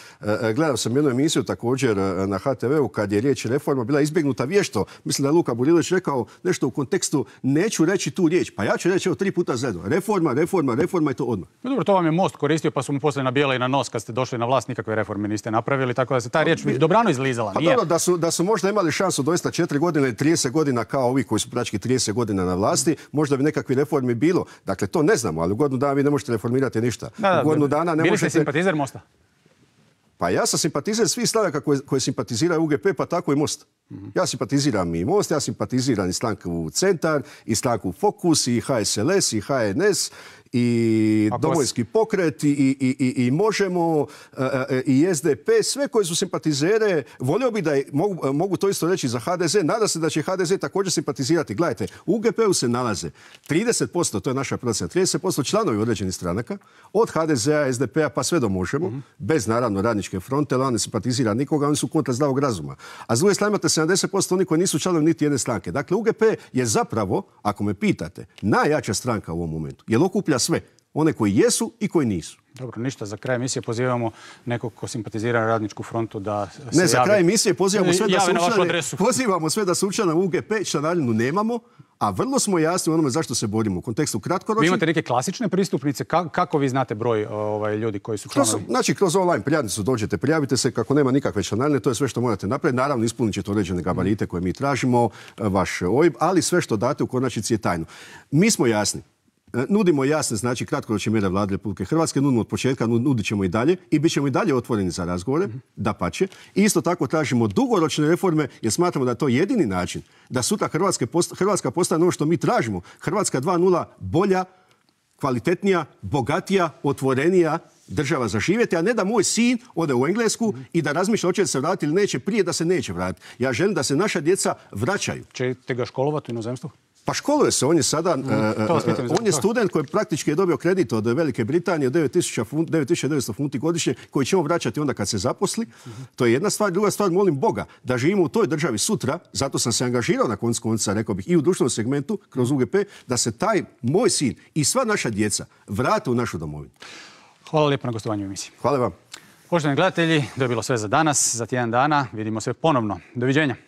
gledao sam jednu emisiju također na HTV-u kad je riječ reforma bila izbjegnuta vješto. Mislim da je Luka Burilović rekao nešto u kontekstu neću reći tu riječ. Pa ja ću reći evo tri puta zajedno. Reforma, reforma, reforma i to odmah. No, dobro, to vam je most koristio pa su mu poslije na i na nos kad ste došli na vlast nikakve reforme niste napravili. Tako da se ta pa, riječ dobrano izlizala. Pa da su, možda imali šansu doista četiri godine, 30 godina kao ovi koji su praktički 30 godina na vlasti, možda bi nekakvi reformi bilo. Dakle, to ne znamo, ali u godinu dana vi ne možete reformirati ništa. u godinu dana ne bili možete... ste simpatizer Mosta? Pa ja sam simpatizer svih stranaka koje, koje simpatiziraju UGP, pa tako i Most. Mhm. Ja simpatiziram i Most, ja simpatiziram i stranku Centar, i stranku Fokus, i HSLS, i HNS, i dovoljski Domovinski pokret i, i, Možemo e, e, i SDP, sve koje su simpatizere, volio bi da mogu, to isto reći za HDZ, nada se da će HDZ također simpatizirati. Gledajte, u UGP-u se nalaze 30%, to je naša procena, 30% članovi određenih stranaka, od HDZ-a, SDP-a pa sve do Možemo, mhm. bez naravno radničke fronte, ali ne simpatizira nikoga, oni su kontra zdravog razuma. A s druge strane imate 70% oni koji nisu članovi niti jedne stranke. Dakle, UGP je zapravo, ako me pitate, najjača stranka u ovom momentu, jer okuplja sve. One koji jesu i koji nisu. Dobro, ništa. Za kraj emisije pozivamo nekog ko simpatizira radničku frontu da se Ne, za kraj emisije pozivamo sve da se pozivamo sve da se u UGP, članarinu nemamo, a vrlo smo jasni u onome zašto se borimo u kontekstu kratkoročnih. Vi imate neke klasične pristupnice, kako vi znate broj ovaj, ljudi koji su članovi? znači, kroz online prijavnicu dođete, prijavite se, kako nema nikakve članarine, to je sve što morate napraviti. Naravno, ispunit ćete određene gabarite koje mi tražimo, vaš OIB, ali sve što date u konačnici je tajno. Mi smo jasni, E, nudimo jasne, znači kratkoročne mjere Vlade Republike Hrvatske, nudimo od početka, nudit ćemo i dalje i bit ćemo i dalje otvoreni za razgovore, da pa I isto tako tražimo dugoročne reforme jer smatramo da je to jedini način da sutra Hrvatska postane ono što mi tražimo. Hrvatska 2.0 bolja, kvalitetnija, bogatija, otvorenija država za živjeti, a ne da moj sin ode u Englesku i da razmišlja hoće li se vratiti ili neće prije da se neće vratiti. Ja želim da se naša djeca vraćaju. Čete ga školovati u pa školuje se, on je sada, mhm. e, e, e, on je student koji praktički je dobio kredit od Velike Britanije od 9900 funti godišnje koji on vraćati onda kad se zaposli. Mhm. To je jedna stvar. Druga stvar, molim Boga da živimo u toj državi sutra, zato sam se angažirao na koncu konca, rekao bih, i u društvenom segmentu kroz UGP, da se taj moj sin i sva naša djeca vrate u našu domovinu. Hvala lijepo na gostovanju Hvala vam. Poštovani gledatelji, to je bilo sve za danas. Za tjedan dana vidimo se ponovno. Doviđenja.